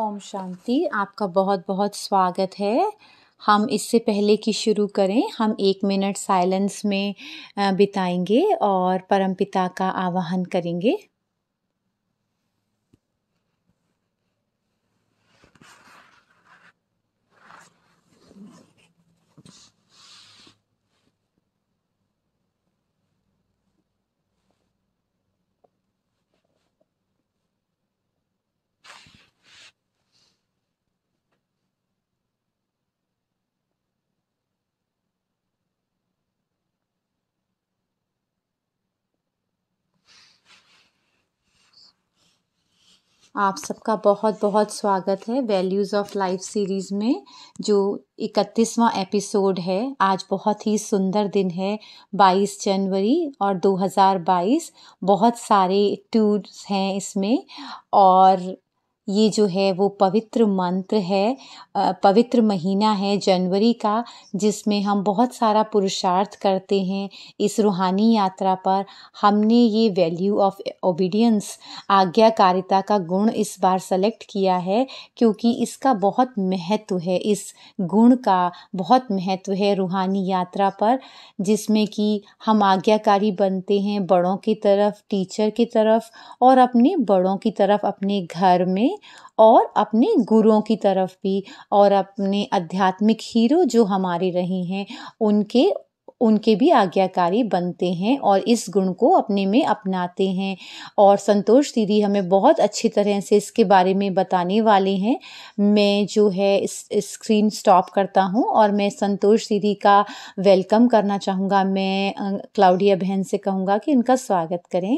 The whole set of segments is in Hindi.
ओम शांति आपका बहुत बहुत स्वागत है हम इससे पहले कि शुरू करें हम एक मिनट साइलेंस में बिताएंगे और परमपिता का आवाहन करेंगे आप सबका बहुत बहुत स्वागत है वैल्यूज़ ऑफ लाइफ सीरीज़ में जो इकतीसवां एपिसोड है आज बहुत ही सुंदर दिन है 22 जनवरी और 2022 बहुत सारे टूर्स हैं इसमें और ये जो है वो पवित्र मंत्र है पवित्र महीना है जनवरी का जिसमें हम बहुत सारा पुरुषार्थ करते हैं इस रूहानी यात्रा पर हमने ये वैल्यू ऑफ ओबीडियंस आज्ञाकारिता का गुण इस बार सेलेक्ट किया है क्योंकि इसका बहुत महत्व है इस गुण का बहुत महत्व है रूहानी यात्रा पर जिसमें कि हम आज्ञाकारी बनते हैं बड़ों की तरफ टीचर की तरफ और अपने बड़ों की तरफ अपने घर में और अपने गुरुओं की तरफ भी और अपने आध्यात्मिक हीरो जो हमारे रहे हैं उनके उनके भी आज्ञाकारी बनते हैं और इस गुण को अपने में अपनाते हैं और संतोष दीदी हमें बहुत अच्छी तरह से इसके बारे में बताने वाले हैं मैं जो है इस स्क्रीन स्टॉप करता हूं और मैं संतोष दीदी का वेलकम करना चाहूँगा मैं क्लाउडिया बहन से कहूँगा कि उनका स्वागत करें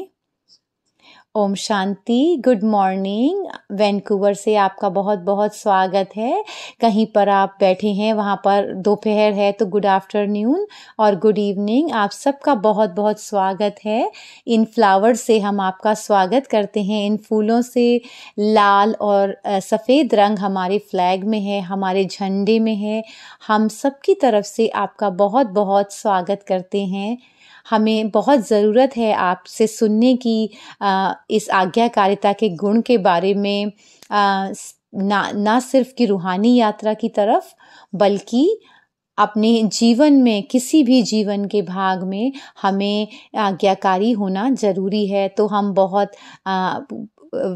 ओम शांति गुड मॉर्निंग वैनकूवर से आपका बहुत बहुत स्वागत है कहीं पर आप बैठे हैं वहाँ पर दोपहर है तो गुड आफ्टरनून और गुड इवनिंग आप सबका बहुत बहुत स्वागत है इन फ्लावर्स से हम आपका स्वागत करते हैं इन फूलों से लाल और सफ़ेद रंग हमारे फ्लैग में है हमारे झंडे में है हम सबकी तरफ से आपका बहुत बहुत स्वागत करते हैं हमें बहुत ज़रूरत है आपसे सुनने की इस आज्ञाकारिता के गुण के बारे में ना ना सिर्फ कि रूहानी यात्रा की तरफ बल्कि अपने जीवन में किसी भी जीवन के भाग में हमें आज्ञाकारी होना ज़रूरी है तो हम बहुत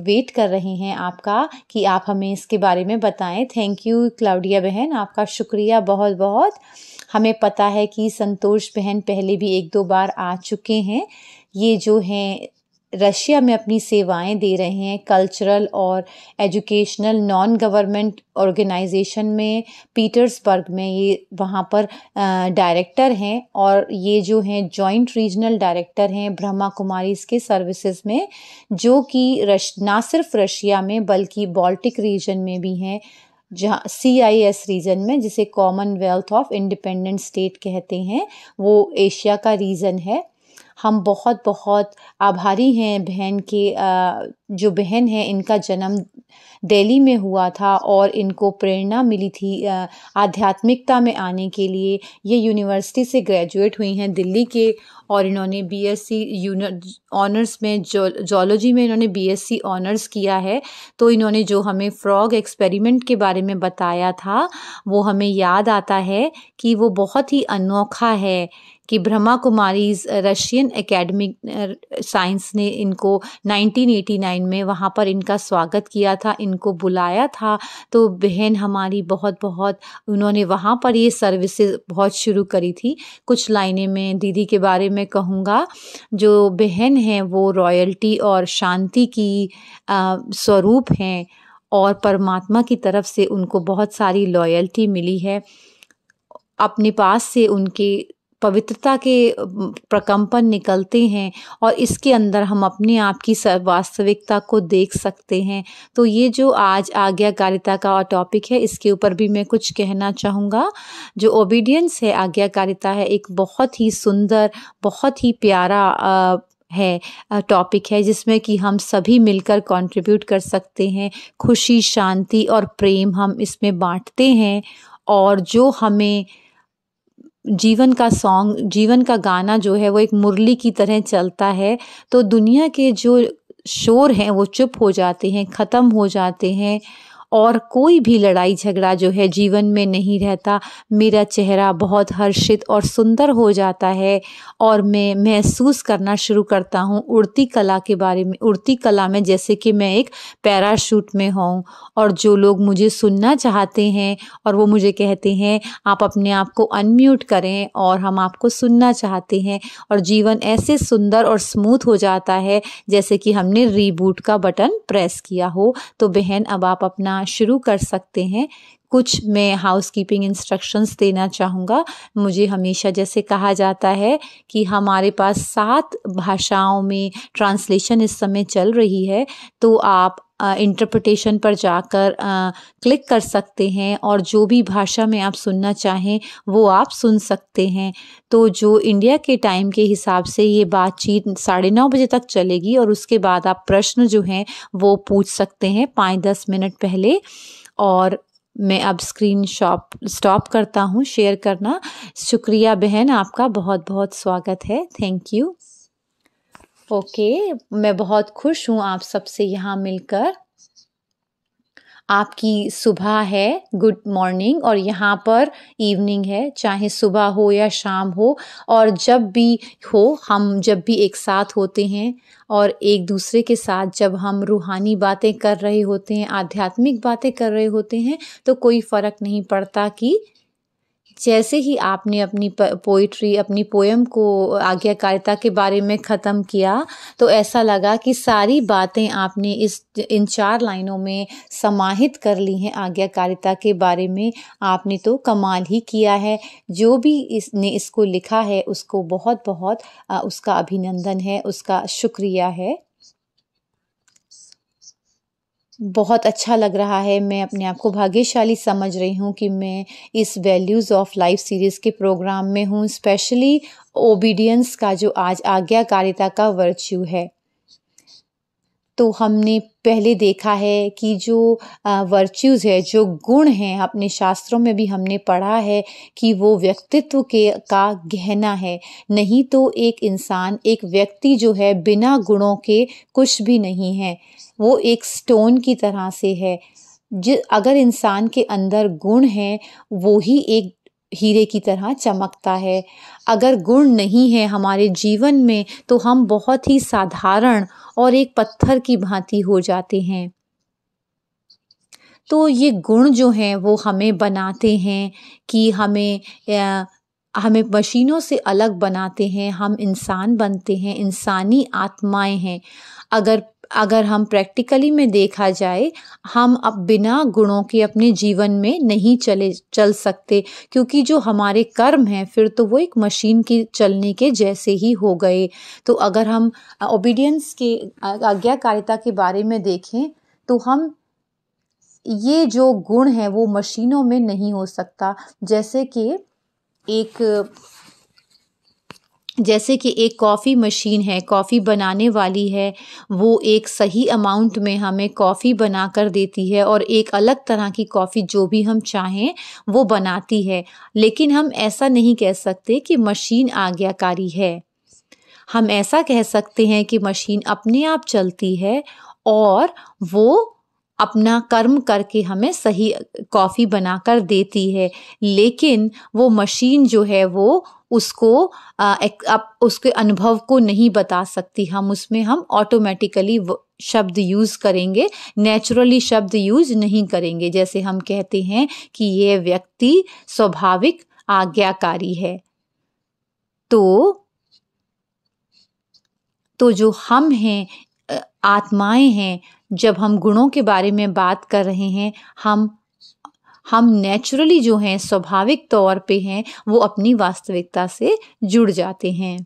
वेट कर रहे हैं आपका कि आप हमें इसके बारे में बताएं थैंक यू क्लाउडिया बहन आपका शुक्रिया बहुत बहुत हमें पता है कि संतोष बहन पहले भी एक दो बार आ चुके हैं ये जो हैं रशिया में अपनी सेवाएं दे रहे हैं कल्चरल और एजुकेशनल नॉन गवर्नमेंट ऑर्गेनाइजेशन में पीटर्सबर्ग में ये वहाँ पर डायरेक्टर हैं और ये जो हैं जॉइंट रीजनल डायरेक्टर हैं ब्रह्मा कुमारी इसके सर्विसेज में जो कि रश ना सिर्फ रशिया में बल्कि बाल्टिक रीजन में भी हैं जहाँ सी आई एस रीजन में जिसे कॉमनवेल्थ ऑफ इंडिपेंडेंट स्टेट कहते हैं वो एशिया का रीजन है हम बहुत बहुत आभारी हैं बहन के जो बहन है इनका जन्म दिल्ली में हुआ था और इनको प्रेरणा मिली थी आध्यात्मिकता में आने के लिए ये यूनिवर्सिटी से ग्रेजुएट हुई हैं दिल्ली के और इन्होंने बीएससी ऑनर्स में जोलॉजी में इन्होंने बीएससी ऑनर्स किया है तो इन्होंने जो हमें फ्रॉग एक्सपेरिमेंट के बारे में बताया था वो हमें याद आता है कि वो बहुत ही अनोखा है कि Brahma Kumaris Russian academic science ने इनको 1989 में वहाँ पर इनका स्वागत किया था इनको बुलाया था तो बहन हमारी बहुत बहुत उन्होंने वहाँ पर ये सर्विसेज बहुत शुरू करी थी कुछ लाइनें में दीदी के बारे में कहूँगा जो बहन हैं वो रॉयल्टी और शांति की स्वरूप हैं और परमात्मा की तरफ से उनको बहुत सारी लॉयल्टी मिली है अपने पास से उनके पवित्रता के प्रकम्पन निकलते हैं और इसके अंदर हम अपने आप की वास्तविकता को देख सकते हैं तो ये जो आज आज्ञाकारिता का टॉपिक है इसके ऊपर भी मैं कुछ कहना चाहूँगा जो ओबीडियंस है आज्ञाकारिता है एक बहुत ही सुंदर बहुत ही प्यारा आ, है टॉपिक है जिसमें कि हम सभी मिलकर कंट्रीब्यूट कर सकते हैं खुशी शांति और प्रेम हम इसमें बांटते हैं और जो हमें जीवन का सॉन्ग जीवन का गाना जो है वो एक मुरली की तरह चलता है तो दुनिया के जो शोर हैं वो चुप हो जाते हैं ख़त्म हो जाते हैं और कोई भी लड़ाई झगड़ा जो है जीवन में नहीं रहता मेरा चेहरा बहुत हर्षित और सुंदर हो जाता है और मैं महसूस करना शुरू करता हूँ उड़ती कला के बारे में उड़ती कला में जैसे कि मैं एक पैराशूट में हूँ और जो लोग मुझे सुनना चाहते हैं और वो मुझे कहते हैं आप अपने आप को अनम्यूट करें और हम आपको सुनना चाहते हैं और जीवन ऐसे सुंदर और स्मूथ हो जाता है जैसे कि हमने रीबूट का बटन प्रेस किया हो तो बहन अब आप अपना करना शुरू कर सकते हैं कुछ मैं हाउस कीपिंग इंस्ट्रक्शंस देना चाहूँगा मुझे हमेशा जैसे कहा जाता है कि हमारे पास सात भाषाओं में ट्रांसलेशन इस समय चल रही है तो आप इंटरप्रटेशन पर जाकर क्लिक कर सकते हैं और जो भी भाषा में आप सुनना चाहें वो आप सुन सकते हैं तो जो इंडिया के टाइम के हिसाब से ये बातचीत साढ़े नौ बजे तक चलेगी और उसके बाद आप प्रश्न जो हैं वो पूछ सकते हैं पाँच दस मिनट पहले और मैं अब स्क्रीन शॉप स्टॉप करता हूँ शेयर करना शुक्रिया बहन आपका बहुत बहुत स्वागत है थैंक यू ओके मैं बहुत खुश हूँ आप सबसे यहाँ मिलकर आपकी सुबह है गुड मॉर्निंग और यहाँ पर इवनिंग है चाहे सुबह हो या शाम हो और जब भी हो हम जब भी एक साथ होते हैं और एक दूसरे के साथ जब हम रूहानी बातें कर रहे होते हैं आध्यात्मिक बातें कर रहे होते हैं तो कोई फ़र्क नहीं पड़ता कि जैसे ही आपने अपनी पोइट्री अपनी पोएम को आज्ञाकारिता के बारे में ख़त्म किया तो ऐसा लगा कि सारी बातें आपने इस इन चार लाइनों में समाहित कर ली हैं आज्ञाकारिता के बारे में आपने तो कमाल ही किया है जो भी इसने इसको लिखा है उसको बहुत बहुत उसका अभिनंदन है उसका शुक्रिया है बहुत अच्छा लग रहा है मैं अपने आप को भाग्यशाली समझ रही हूँ कि मैं इस वैल्यूज़ ऑफ लाइफ सीरीज़ के प्रोग्राम में हूँ स्पेशली ओबीडियंस का जो आज आज्ञाकारिता का वर्च्यू है तो हमने पहले देखा है कि जो वर्च्यूज़ है जो गुण हैं अपने शास्त्रों में भी हमने पढ़ा है कि वो व्यक्तित्व के का गहना है नहीं तो एक इंसान एक व्यक्ति जो है बिना गुणों के कुछ भी नहीं है वो एक स्टोन की तरह से है जि अगर इंसान के अंदर गुण है वो ही एक हीरे की तरह चमकता है अगर गुण नहीं है हमारे जीवन में तो हम बहुत ही साधारण और एक पत्थर की भांति हो जाते हैं तो ये गुण जो हैं वो हमें बनाते हैं कि हमें आ, हमें मशीनों से अलग बनाते हैं हम इंसान बनते हैं इंसानी आत्माएं हैं अगर अगर हम प्रैक्टिकली में देखा जाए हम अब बिना गुणों के अपने जीवन में नहीं चले चल सकते क्योंकि जो हमारे कर्म हैं फिर तो वो एक मशीन के चलने के जैसे ही हो गए तो अगर हम ओबीडियंस के आज्ञाकारिता के बारे में देखें तो हम ये जो गुण है वो मशीनों में नहीं हो सकता जैसे कि एक जैसे कि एक कॉफ़ी मशीन है कॉफ़ी बनाने वाली है वो एक सही अमाउंट में हमें कॉफ़ी बना कर देती है और एक अलग तरह की कॉफ़ी जो भी हम चाहें वो बनाती है लेकिन हम ऐसा नहीं कह सकते कि मशीन आज्ञाकारी है हम ऐसा कह सकते हैं कि मशीन अपने आप चलती है और वो अपना कर्म करके हमें सही कॉफ़ी बनाकर देती है लेकिन वो मशीन जो है वो उसको आप उसके अनुभव को नहीं बता सकती हम उसमें हम ऑटोमेटिकली शब्द यूज़ करेंगे नेचुरली शब्द यूज़ नहीं करेंगे जैसे हम कहते हैं कि ये व्यक्ति स्वाभाविक आज्ञाकारी है तो तो जो हम हैं आत्माएं हैं जब हम गुणों के बारे में बात कर रहे हैं हम हम नेचुरली जो हैं स्वाभाविक तौर पे हैं वो अपनी वास्तविकता से जुड़ जाते हैं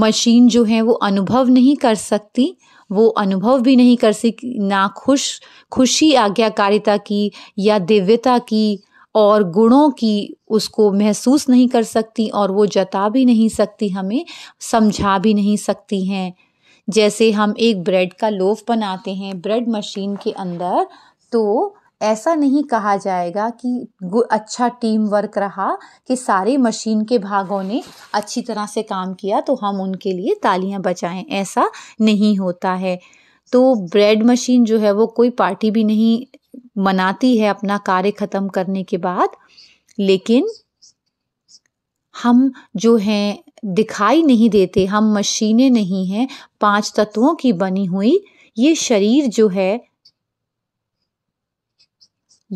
मशीन जो है वो अनुभव नहीं कर सकती वो अनुभव भी नहीं कर सकती ना खुश खुशी आज्ञाकारिता की या दिव्यता की और गुणों की उसको महसूस नहीं कर सकती और वो जता भी नहीं सकती हमें समझा भी नहीं सकती हैं जैसे हम एक ब्रेड का लोफ बनाते हैं ब्रेड मशीन के अंदर तो ऐसा नहीं कहा जाएगा कि अच्छा टीम वर्क रहा कि सारे मशीन के भागों ने अच्छी तरह से काम किया तो हम उनके लिए तालियां बचाएं ऐसा नहीं होता है तो ब्रेड मशीन जो है वो कोई पार्टी भी नहीं मनाती है अपना कार्य ख़त्म करने के बाद लेकिन हम जो हैं दिखाई नहीं देते हम मशीनें नहीं हैं पांच तत्वों की बनी हुई ये शरीर जो है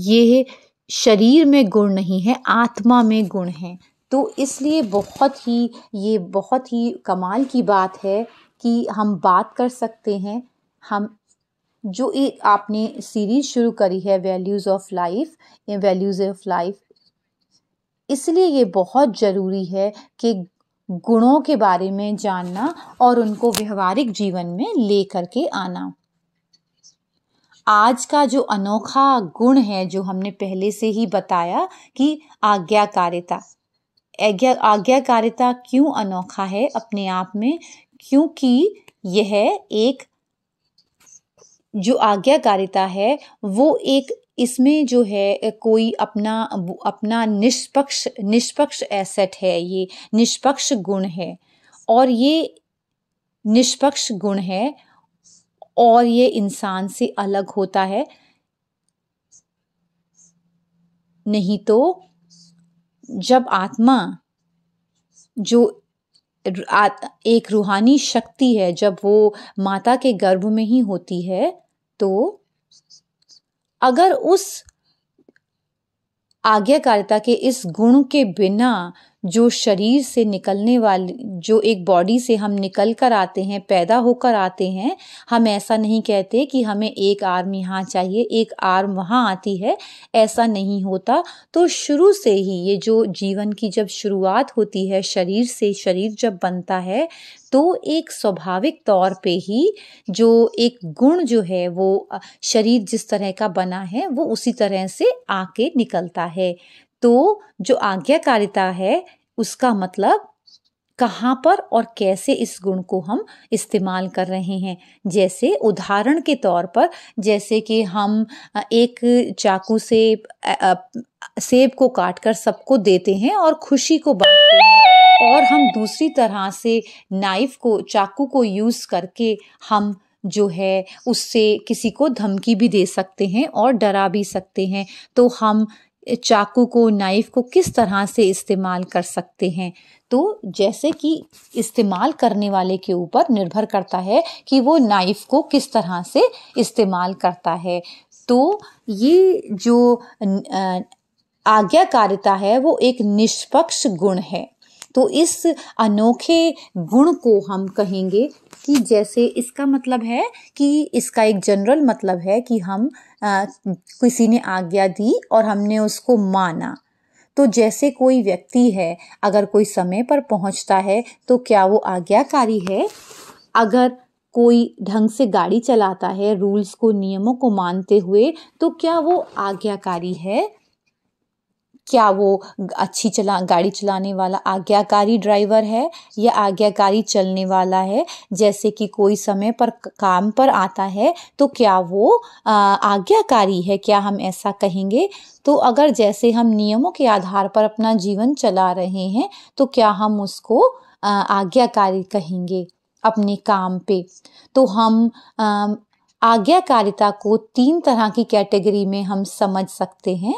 ये शरीर में गुण नहीं है आत्मा में गुण है तो इसलिए बहुत ही ये बहुत ही कमाल की बात है कि हम बात कर सकते हैं हम जो एक आपने सीरीज शुरू करी है values of life values of life इसलिए ये बहुत ज़रूरी है कि गुणों के बारे में जानना और उनको व्यवहारिक जीवन में ले करके आना आज का जो अनोखा गुण है जो हमने पहले से ही बताया कि आज्ञाकारिता आज्ञाकारिता क्यों अनोखा है अपने आप में क्योंकि यह एक जो आज्ञाकारिता है वो एक इसमें जो है कोई अपना अपना निष्पक्ष निष्पक्ष एसेट है ये निष्पक्ष गुण है और ये निष्पक्ष गुण है और ये इंसान से अलग होता है नहीं तो जब आत्मा जो एक रूहानी शक्ति है जब वो माता के गर्भ में ही होती है तो अगर उस आज्ञाकारिता के इस गुण के बिना जो शरीर से निकलने वाली जो एक बॉडी से हम निकल कर आते हैं पैदा होकर आते हैं हम ऐसा नहीं कहते कि हमें एक आर्म यहाँ चाहिए एक आर्म वहाँ आती है ऐसा नहीं होता तो शुरू से ही ये जो जीवन की जब शुरुआत होती है शरीर से शरीर जब बनता है तो एक स्वाभाविक तौर पे ही जो एक गुण जो है वो शरीर जिस तरह का बना है वो उसी तरह से आके निकलता है तो जो आज्ञाकारिता है उसका मतलब कहाँ पर और कैसे इस गुण को हम इस्तेमाल कर रहे हैं जैसे उदाहरण के तौर पर जैसे कि हम एक चाकू से सेब को काटकर सबको देते हैं और खुशी को बांटते हैं और हम दूसरी तरह से नाइफ को चाकू को यूज़ करके हम जो है उससे किसी को धमकी भी दे सकते हैं और डरा भी सकते हैं तो हम चाकू को नाइफ को किस तरह से इस्तेमाल कर सकते हैं तो जैसे कि इस्तेमाल करने वाले के ऊपर निर्भर करता है कि वो नाइफ को किस तरह से इस्तेमाल करता है तो ये जो आज्ञाकारिता है वो एक निष्पक्ष गुण है तो इस अनोखे गुण को हम कहेंगे कि जैसे इसका मतलब है कि इसका एक जनरल मतलब है कि हम आ, किसी ने आज्ञा दी और हमने उसको माना तो जैसे कोई व्यक्ति है अगर कोई समय पर पहुंचता है तो क्या वो आज्ञाकारी है अगर कोई ढंग से गाड़ी चलाता है रूल्स को नियमों को मानते हुए तो क्या वो आज्ञाकारी है क्या वो अच्छी चला गाड़ी चलाने वाला आज्ञाकारी ड्राइवर है या आज्ञाकारी चलने वाला है जैसे कि कोई समय पर काम पर आता है तो क्या वो आज्ञाकारी है क्या हम ऐसा कहेंगे तो अगर जैसे हम नियमों के आधार पर अपना जीवन चला रहे हैं तो क्या हम उसको आज्ञाकारी कहेंगे अपने काम पे तो हम आज्ञाकारिता को तीन तरह की कैटेगरी में हम समझ सकते हैं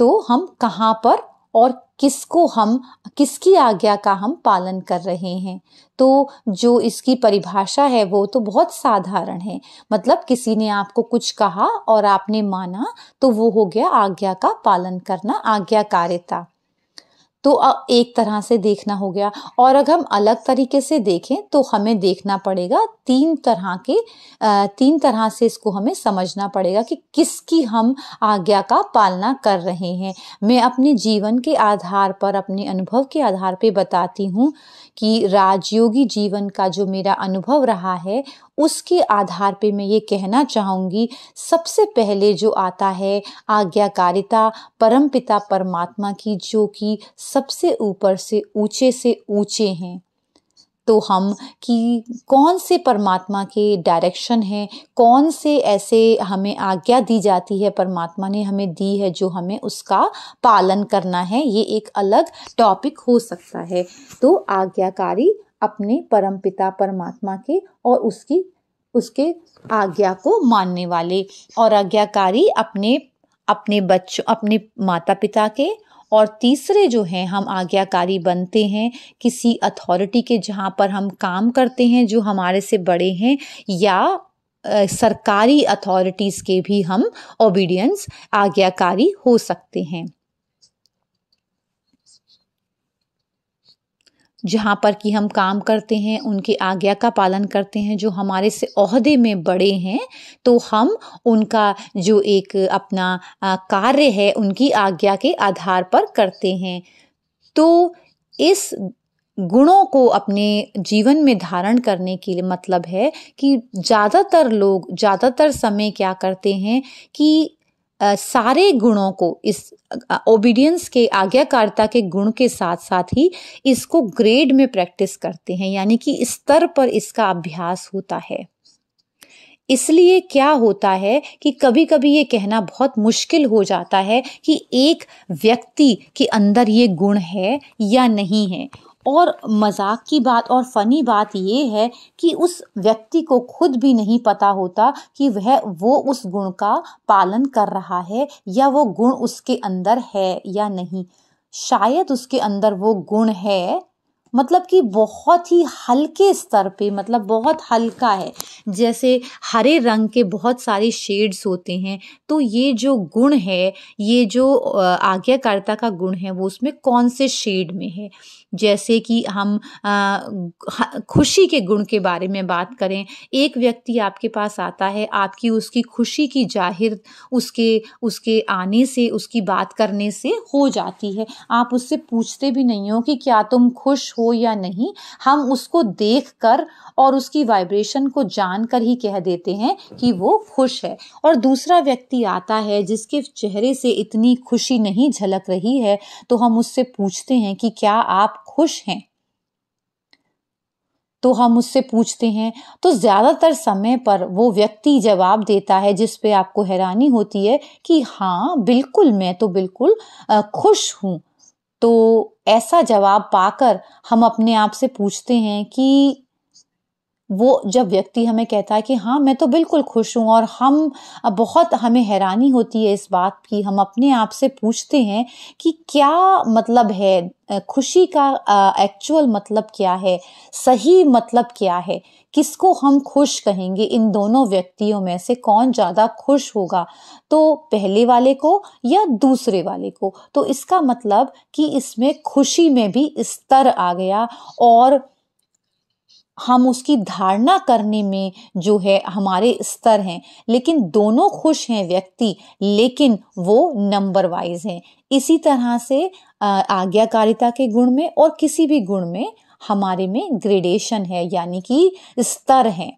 तो हम कहाँ पर और किसको हम किसकी आज्ञा का हम पालन कर रहे हैं तो जो इसकी परिभाषा है वो तो बहुत साधारण है मतलब किसी ने आपको कुछ कहा और आपने माना तो वो हो गया आज्ञा का पालन करना आज्ञाकारिता तो एक तरह से देखना हो गया और अगर हम अलग तरीके से देखें तो हमें देखना पड़ेगा तीन तरह के तीन तरह से इसको हमें समझना पड़ेगा कि किसकी हम आज्ञा का पालना कर रहे हैं मैं अपने जीवन के आधार पर अपने अनुभव के आधार पर बताती हूँ कि राजयोगी जीवन का जो मेरा अनुभव रहा है उसके आधार पे मैं ये कहना चाहूँगी सबसे पहले जो आता है आज्ञाकारिता परमपिता परमात्मा की जो कि सबसे ऊपर से ऊंचे से ऊंचे हैं तो हम कि कौन से परमात्मा के डायरेक्शन हैं कौन से ऐसे हमें आज्ञा दी जाती है परमात्मा ने हमें दी है जो हमें उसका पालन करना है ये एक अलग टॉपिक हो सकता है तो आज्ञाकारी अपने परमपिता परमात्मा के और उसकी उसके आज्ञा को मानने वाले और आज्ञाकारी अपने अपने बच्चों अपने माता पिता के और तीसरे जो हैं हम आज्ञाकारी बनते हैं किसी अथॉरिटी के जहाँ पर हम काम करते हैं जो हमारे से बड़े हैं या सरकारी अथॉरिटीज़ के भी हम ओबीडियंस आज्ञाकारी हो सकते हैं जहाँ पर कि हम काम करते हैं उनकी आज्ञा का पालन करते हैं जो हमारे से अहदे में बड़े हैं तो हम उनका जो एक अपना कार्य है उनकी आज्ञा के आधार पर करते हैं तो इस गुणों को अपने जीवन में धारण करने के लिए मतलब है कि ज़्यादातर लोग ज़्यादातर समय क्या करते हैं कि सारे गुणों को इस ओबीडियंस के आज्ञाकारिता के गुण के साथ साथ ही इसको ग्रेड में प्रैक्टिस करते हैं यानी कि स्तर पर इसका अभ्यास होता है इसलिए क्या होता है कि कभी कभी ये कहना बहुत मुश्किल हो जाता है कि एक व्यक्ति के अंदर ये गुण है या नहीं है और मजाक की बात और फनी बात ये है कि उस व्यक्ति को खुद भी नहीं पता होता कि वह वो उस गुण का पालन कर रहा है या वो गुण उसके अंदर है या नहीं शायद उसके अंदर वो गुण है मतलब कि बहुत ही हल्के स्तर पे मतलब बहुत हल्का है जैसे हरे रंग के बहुत सारे शेड्स होते हैं तो ये जो गुण है ये जो आज्ञाकारिता का गुण है वो उसमें कौन से शेड में है जैसे कि हम खुशी के गुण के बारे में बात करें एक व्यक्ति आपके पास आता है आपकी उसकी खुशी की जाहिर उसके उसके आने से उसकी बात करने से हो जाती है आप उससे पूछते भी नहीं हो कि क्या तुम खुश हो या नहीं हम उसको देख कर और उसकी वाइब्रेशन को जान कर ही कह देते हैं कि वो खुश है और दूसरा व्यक्ति आता है जिसके चेहरे से इतनी खुशी नहीं झलक रही है तो हम उससे पूछते हैं कि क्या आप खुश हैं तो हम उससे पूछते हैं तो ज़्यादातर समय पर वो व्यक्ति जवाब देता है जिस पे आपको हैरानी होती है कि हाँ बिल्कुल मैं तो बिल्कुल खुश हूं तो ऐसा जवाब पाकर हम अपने आप से पूछते हैं कि वो जब व्यक्ति हमें कहता है कि हाँ मैं तो बिल्कुल खुश हूँ और हम बहुत हमें हैरानी होती है इस बात की हम अपने आप से पूछते हैं कि क्या मतलब है खुशी का एक्चुअल मतलब क्या है सही मतलब क्या है किसको हम खुश कहेंगे इन दोनों व्यक्तियों में से कौन ज़्यादा खुश होगा तो पहले वाले को या दूसरे वाले को तो इसका मतलब कि इसमें खुशी में भी स्तर आ गया और हम उसकी धारणा करने में जो है हमारे स्तर हैं लेकिन दोनों खुश हैं व्यक्ति लेकिन वो नंबर वाइज हैं इसी तरह से आज्ञाकारिता के गुण में और किसी भी गुण में हमारे में ग्रेडेशन है यानी कि स्तर है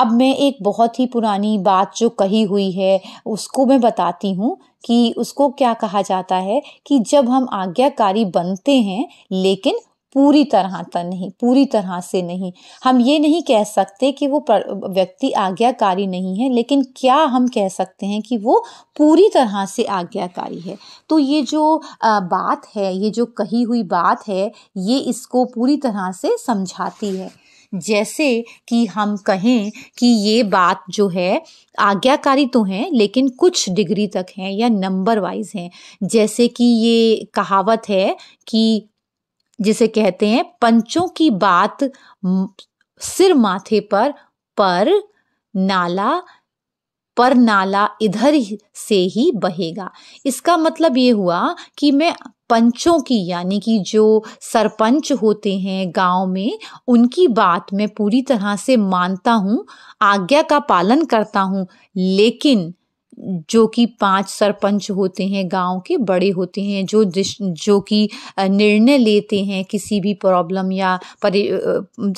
अब मैं एक बहुत ही पुरानी बात जो कही हुई है उसको मैं बताती हूँ कि उसको क्या कहा जाता है कि जब हम आज्ञाकारी बनते हैं लेकिन पूरी तरह तक नहीं पूरी तरह से नहीं हम ये नहीं कह सकते कि वो व्यक्ति आज्ञाकारी नहीं है लेकिन क्या हम कह सकते हैं कि वो पूरी तरह से आज्ञाकारी है तो ये जो बात है ये जो कही हुई बात है ये इसको पूरी तरह से समझाती है जैसे कि हम कहें कि ये बात जो है आज्ञाकारी तो हैं लेकिन कुछ डिग्री तक हैं या नंबर वाइज हैं जैसे कि ये कहावत है कि जिसे कहते हैं पंचों की बात सिर माथे पर पर नाला पर नाला इधर से ही बहेगा इसका मतलब ये हुआ कि मैं पंचों की यानी कि जो सरपंच होते हैं गांव में उनकी बात मैं पूरी तरह से मानता हूँ आज्ञा का पालन करता हूँ लेकिन जो कि पांच सरपंच होते हैं गांव के बड़े होते हैं जो जो कि निर्णय लेते हैं किसी भी प्रॉब्लम या परि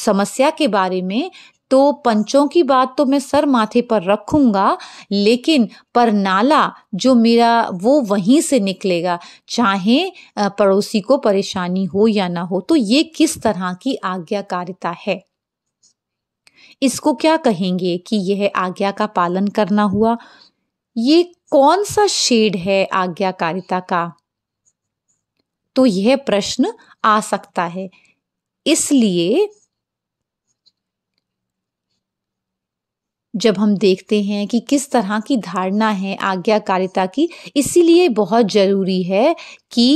समस्या के बारे में तो पंचों की बात तो मैं सर माथे पर रखूंगा लेकिन पर नाला जो मेरा वो वहीं से निकलेगा चाहे पड़ोसी को परेशानी हो या ना हो तो ये किस तरह की आज्ञाकारिता है इसको क्या कहेंगे कि यह आज्ञा का पालन करना हुआ ये कौन सा शेड है आज्ञाकारिता का तो यह प्रश्न आ सकता है इसलिए जब हम देखते हैं कि किस तरह की धारणा है आज्ञाकारिता की इसीलिए बहुत ज़रूरी है कि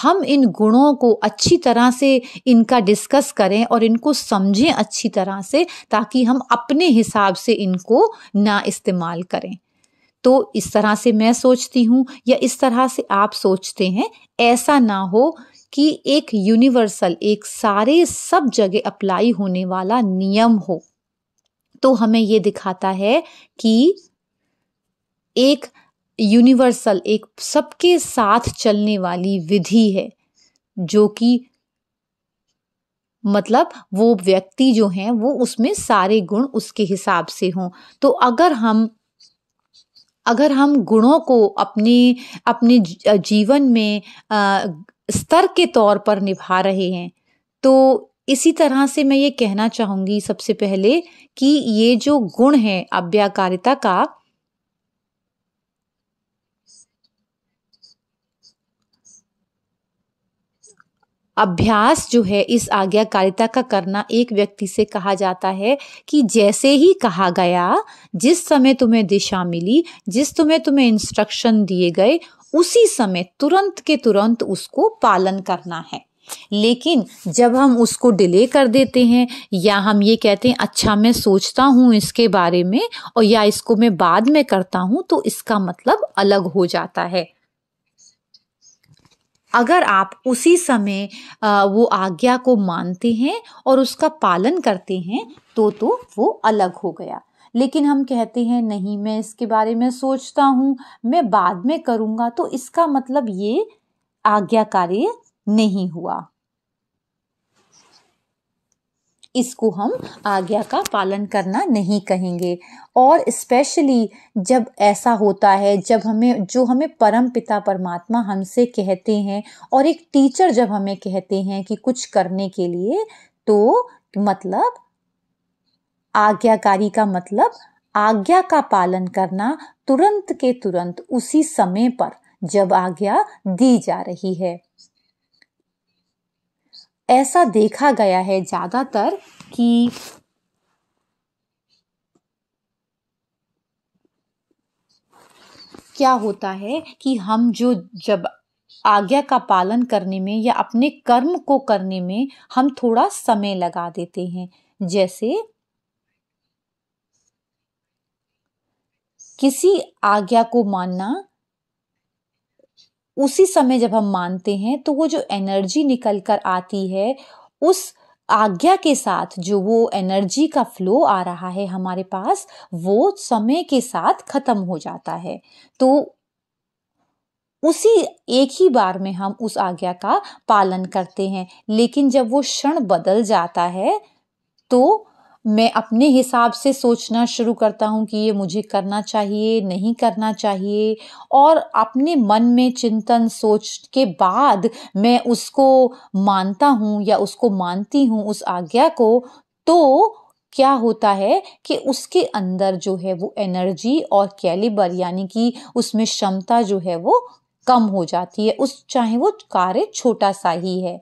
हम इन गुणों को अच्छी तरह से इनका डिस्कस करें और इनको समझें अच्छी तरह से ताकि हम अपने हिसाब से इनको ना इस्तेमाल करें तो इस तरह से मैं सोचती हूँ या इस तरह से आप सोचते हैं ऐसा ना हो कि एक यूनिवर्सल एक सारे सब जगह अप्लाई होने वाला नियम हो तो हमें ये दिखाता है कि एक यूनिवर्सल एक सबके साथ चलने वाली विधि है जो कि मतलब वो व्यक्ति जो हैं वो उसमें सारे गुण उसके हिसाब से हों तो अगर हम अगर हम गुणों को अपने अपने जीवन में स्तर के तौर पर निभा रहे हैं तो इसी तरह से मैं ये कहना चाहूँगी सबसे पहले कि ये जो गुण है अव्याकारिता का अभ्यास जो है इस आज्ञाकारिता का करना एक व्यक्ति से कहा जाता है कि जैसे ही कहा गया जिस समय तुम्हें दिशा मिली जिस तुम्हें तुम्हें इंस्ट्रक्शन दिए गए उसी समय तुरंत के तुरंत उसको पालन करना है लेकिन जब हम उसको डिले कर देते हैं या हम ये कहते हैं अच्छा मैं सोचता हूँ इसके बारे में और या इसको मैं बाद में करता हूँ तो इसका मतलब अलग हो जाता है अगर आप उसी समय वो आज्ञा को मानते हैं और उसका पालन करते हैं तो तो वो अलग हो गया लेकिन हम कहते हैं नहीं मैं इसके बारे में सोचता हूँ मैं बाद में करूँगा तो इसका मतलब ये आज्ञा कार्य नहीं हुआ इसको हम आज्ञा का पालन करना नहीं कहेंगे और स्पेशली जब ऐसा होता है जब हमें जो हमें परम पिता परमात्मा हमसे कहते हैं और एक टीचर जब हमें कहते हैं कि कुछ करने के लिए तो मतलब आज्ञाकारी का मतलब आज्ञा का पालन करना तुरंत के तुरंत उसी समय पर जब आज्ञा दी जा रही है ऐसा देखा गया है ज़्यादातर कि क्या होता है कि हम जो जब आज्ञा का पालन करने में या अपने कर्म को करने में हम थोड़ा समय लगा देते हैं जैसे किसी आज्ञा को मानना उसी समय जब हम मानते हैं तो वो जो एनर्जी निकल कर आती है उस आज्ञा के साथ जो वो एनर्जी का फ्लो आ रहा है हमारे पास वो समय के साथ खत्म हो जाता है तो उसी एक ही बार में हम उस आज्ञा का पालन करते हैं लेकिन जब वो क्षण बदल जाता है तो मैं अपने हिसाब से सोचना शुरू करता हूँ कि ये मुझे करना चाहिए नहीं करना चाहिए और अपने मन में चिंतन सोच के बाद मैं उसको मानता हूँ या उसको मानती हूँ उस आज्ञा को तो क्या होता है कि उसके अंदर जो है वो एनर्जी और कैलिबर यानी कि उसमें क्षमता जो है वो कम हो जाती है उस चाहे वो कार्य छोटा सा ही है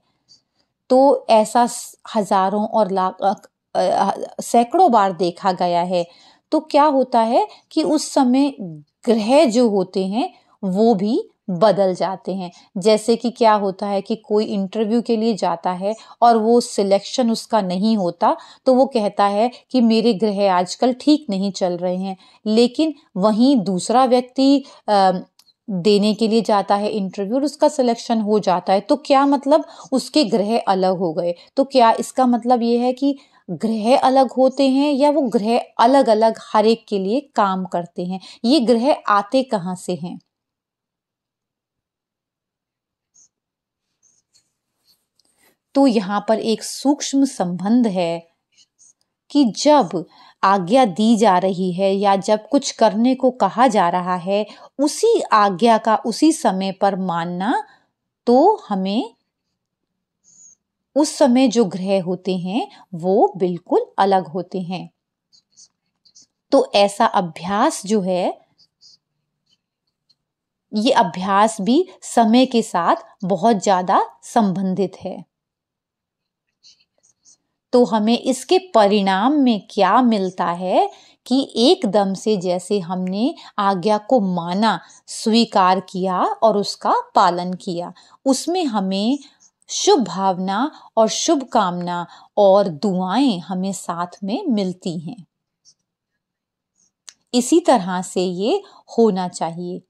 तो ऐसा हजारों और लाख सैकड़ों बार देखा गया है तो क्या होता है कि उस समय ग्रह जो होते हैं वो भी बदल जाते हैं जैसे कि क्या होता है कि कोई इंटरव्यू के लिए जाता है और वो सिलेक्शन उसका नहीं होता तो वो कहता है कि मेरे ग्रह आजकल ठीक नहीं चल रहे हैं लेकिन वहीं दूसरा व्यक्ति देने के लिए जाता है इंटरव्यू और उसका सिलेक्शन हो जाता है तो क्या मतलब उसके ग्रह अलग हो गए तो क्या इसका मतलब ये है कि ग्रह अलग होते हैं या वो ग्रह अलग अलग हर एक के लिए काम करते हैं ये ग्रह आते कहाँ से हैं तो यहाँ पर एक सूक्ष्म संबंध है कि जब आज्ञा दी जा रही है या जब कुछ करने को कहा जा रहा है उसी आज्ञा का उसी समय पर मानना तो हमें उस समय जो ग्रह होते हैं वो बिल्कुल अलग होते हैं तो ऐसा अभ्यास जो है ये अभ्यास भी समय के साथ बहुत ज्यादा संबंधित है तो हमें इसके परिणाम में क्या मिलता है कि एकदम से जैसे हमने आज्ञा को माना स्वीकार किया और उसका पालन किया उसमें हमें शुभ भावना और शुभ कामना और दुआएं हमें साथ में मिलती हैं इसी तरह से ये होना चाहिए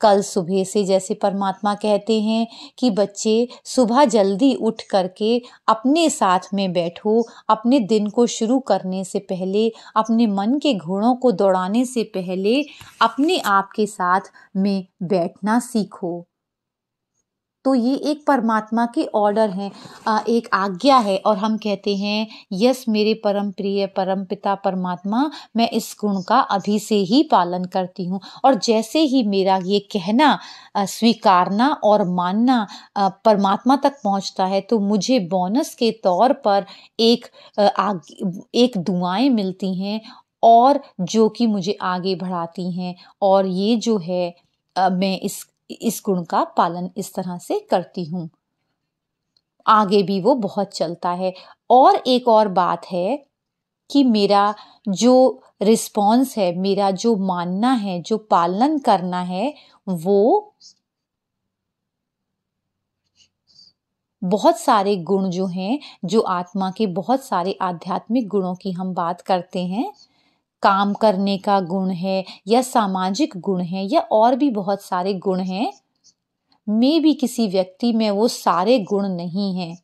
कल सुबह से जैसे परमात्मा कहते हैं कि बच्चे सुबह जल्दी उठ करके अपने साथ में बैठो अपने दिन को शुरू करने से पहले अपने मन के घोड़ों को दौड़ाने से पहले अपने आप के साथ में बैठना सीखो तो ये एक परमात्मा की ऑर्डर है एक आज्ञा है और हम कहते हैं यस मेरे परम प्रिय परम पिता परमात्मा मैं इस गुण का अभी से ही पालन करती हूँ और जैसे ही मेरा ये कहना स्वीकारना और मानना परमात्मा तक पहुँचता है तो मुझे बोनस के तौर पर एक आग, एक दुआएं मिलती हैं और जो कि मुझे आगे बढ़ाती हैं और ये जो है मैं इस इस गुण का पालन इस तरह से करती हूँ आगे भी वो बहुत चलता है और एक और बात है कि मेरा जो रिस्पॉन्स है मेरा जो मानना है जो पालन करना है वो बहुत सारे गुण जो हैं जो आत्मा के बहुत सारे आध्यात्मिक गुणों की हम बात करते हैं काम करने का गुण है या सामाजिक गुण है या और भी बहुत सारे गुण हैं मे भी किसी व्यक्ति में वो सारे गुण नहीं हैं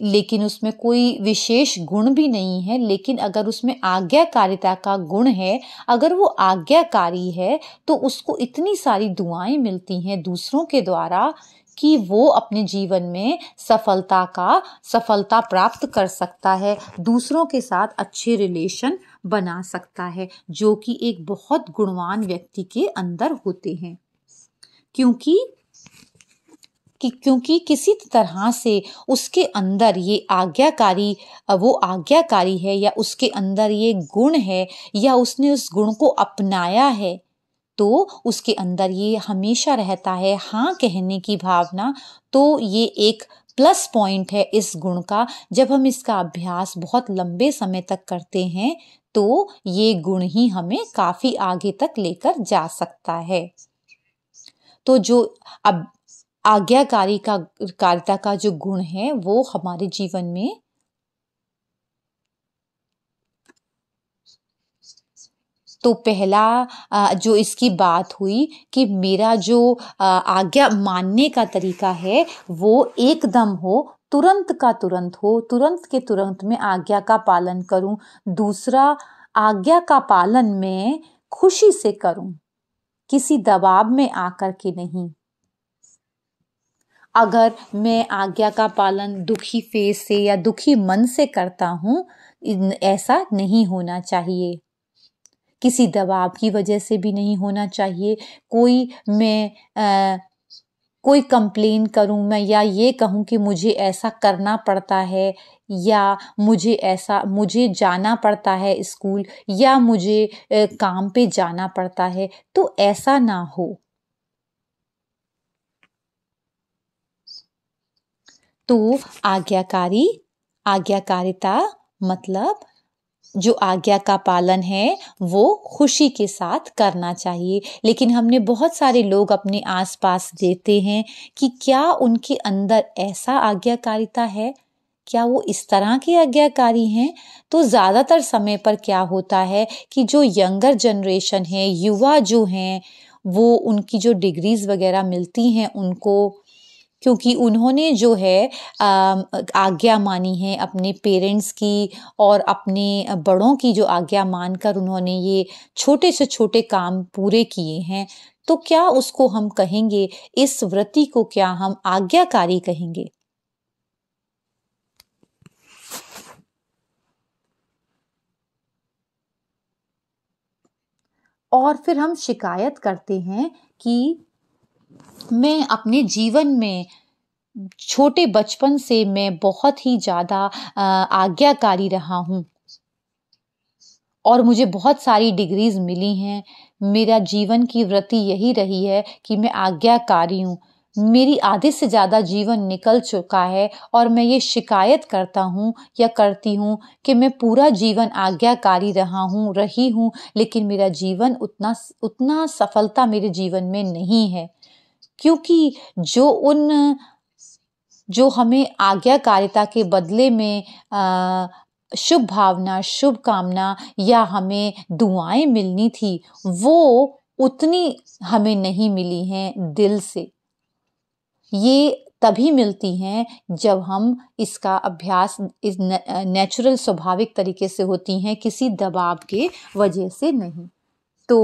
लेकिन उसमें कोई विशेष गुण भी नहीं है लेकिन अगर उसमें आज्ञाकारिता का गुण है अगर वो आज्ञाकारी है तो उसको इतनी सारी दुआएं मिलती हैं दूसरों के द्वारा कि वो अपने जीवन में सफलता का सफलता प्राप्त कर सकता है दूसरों के साथ अच्छे रिलेशन बना सकता है जो कि एक बहुत गुणवान व्यक्ति के अंदर होते हैं क्योंकि कि क्योंकि किसी तरह से उसके अंदर ये आज्ञाकारी वो आज्ञाकारी है या उसके अंदर ये गुण है या उसने उस गुण को अपनाया है तो उसके अंदर ये हमेशा रहता है हाँ कहने की भावना तो ये एक प्लस पॉइंट है इस गुण का जब हम इसका अभ्यास बहुत लंबे समय तक करते हैं तो ये गुण ही हमें काफ़ी आगे तक लेकर जा सकता है तो जो अब आज्ञाकारी का कारिता का जो गुण है वो हमारे जीवन में तो पहला जो इसकी बात हुई कि मेरा जो आज्ञा मानने का तरीका है वो एकदम हो तुरंत का तुरंत हो तुरंत के तुरंत में आज्ञा का पालन करूं दूसरा आज्ञा का पालन मैं खुशी से करूं किसी दबाव में आकर के नहीं अगर मैं आज्ञा का पालन दुखी फेस से या दुखी मन से करता हूं ऐसा नहीं होना चाहिए किसी दबाव की वजह से भी नहीं होना चाहिए कोई मैं आ, कोई कंप्लेन करूं मैं या ये कहूं कि मुझे ऐसा करना पड़ता है या मुझे ऐसा मुझे जाना पड़ता है स्कूल या मुझे काम पे जाना पड़ता है तो ऐसा ना हो तो आज्ञाकारी आज्ञाकारिता मतलब जो आज्ञा का पालन है वो खुशी के साथ करना चाहिए लेकिन हमने बहुत सारे लोग अपने आसपास देते हैं कि क्या उनके अंदर ऐसा आज्ञाकारिता है क्या वो इस तरह के आज्ञाकारी हैं तो ज़्यादातर समय पर क्या होता है कि जो यंगर जनरेशन है युवा जो हैं वो उनकी जो डिग्रीज़ वगैरह मिलती हैं उनको क्योंकि उन्होंने जो है आज्ञा मानी है अपने पेरेंट्स की और अपने बड़ों की जो आज्ञा मानकर उन्होंने ये छोटे से छोटे काम पूरे किए हैं तो क्या उसको हम कहेंगे इस वृत्ति को क्या हम आज्ञाकारी कहेंगे और फिर हम शिकायत करते हैं कि मैं अपने जीवन में छोटे बचपन से मैं बहुत ही ज़्यादा आज्ञाकारी रहा हूँ और मुझे बहुत सारी डिग्रीज़ मिली हैं मेरा जीवन की वृत्ति यही रही है कि मैं आज्ञाकारी हूँ मेरी आधे से ज़्यादा जीवन निकल चुका है और मैं ये शिकायत करता हूँ या करती हूँ कि मैं पूरा जीवन आज्ञाकारी रहा हूँ रही हूँ लेकिन मेरा जीवन उतना उतना सफलता मेरे जीवन में नहीं है क्योंकि जो उन जो हमें आज्ञाकारिता के बदले में शुभ भावना शुभ कामना या हमें दुआएं मिलनी थी वो उतनी हमें नहीं मिली हैं दिल से ये तभी मिलती हैं जब हम इसका अभ्यास इस नेचुरल स्वाभाविक तरीके से होती हैं किसी दबाव के वजह से नहीं तो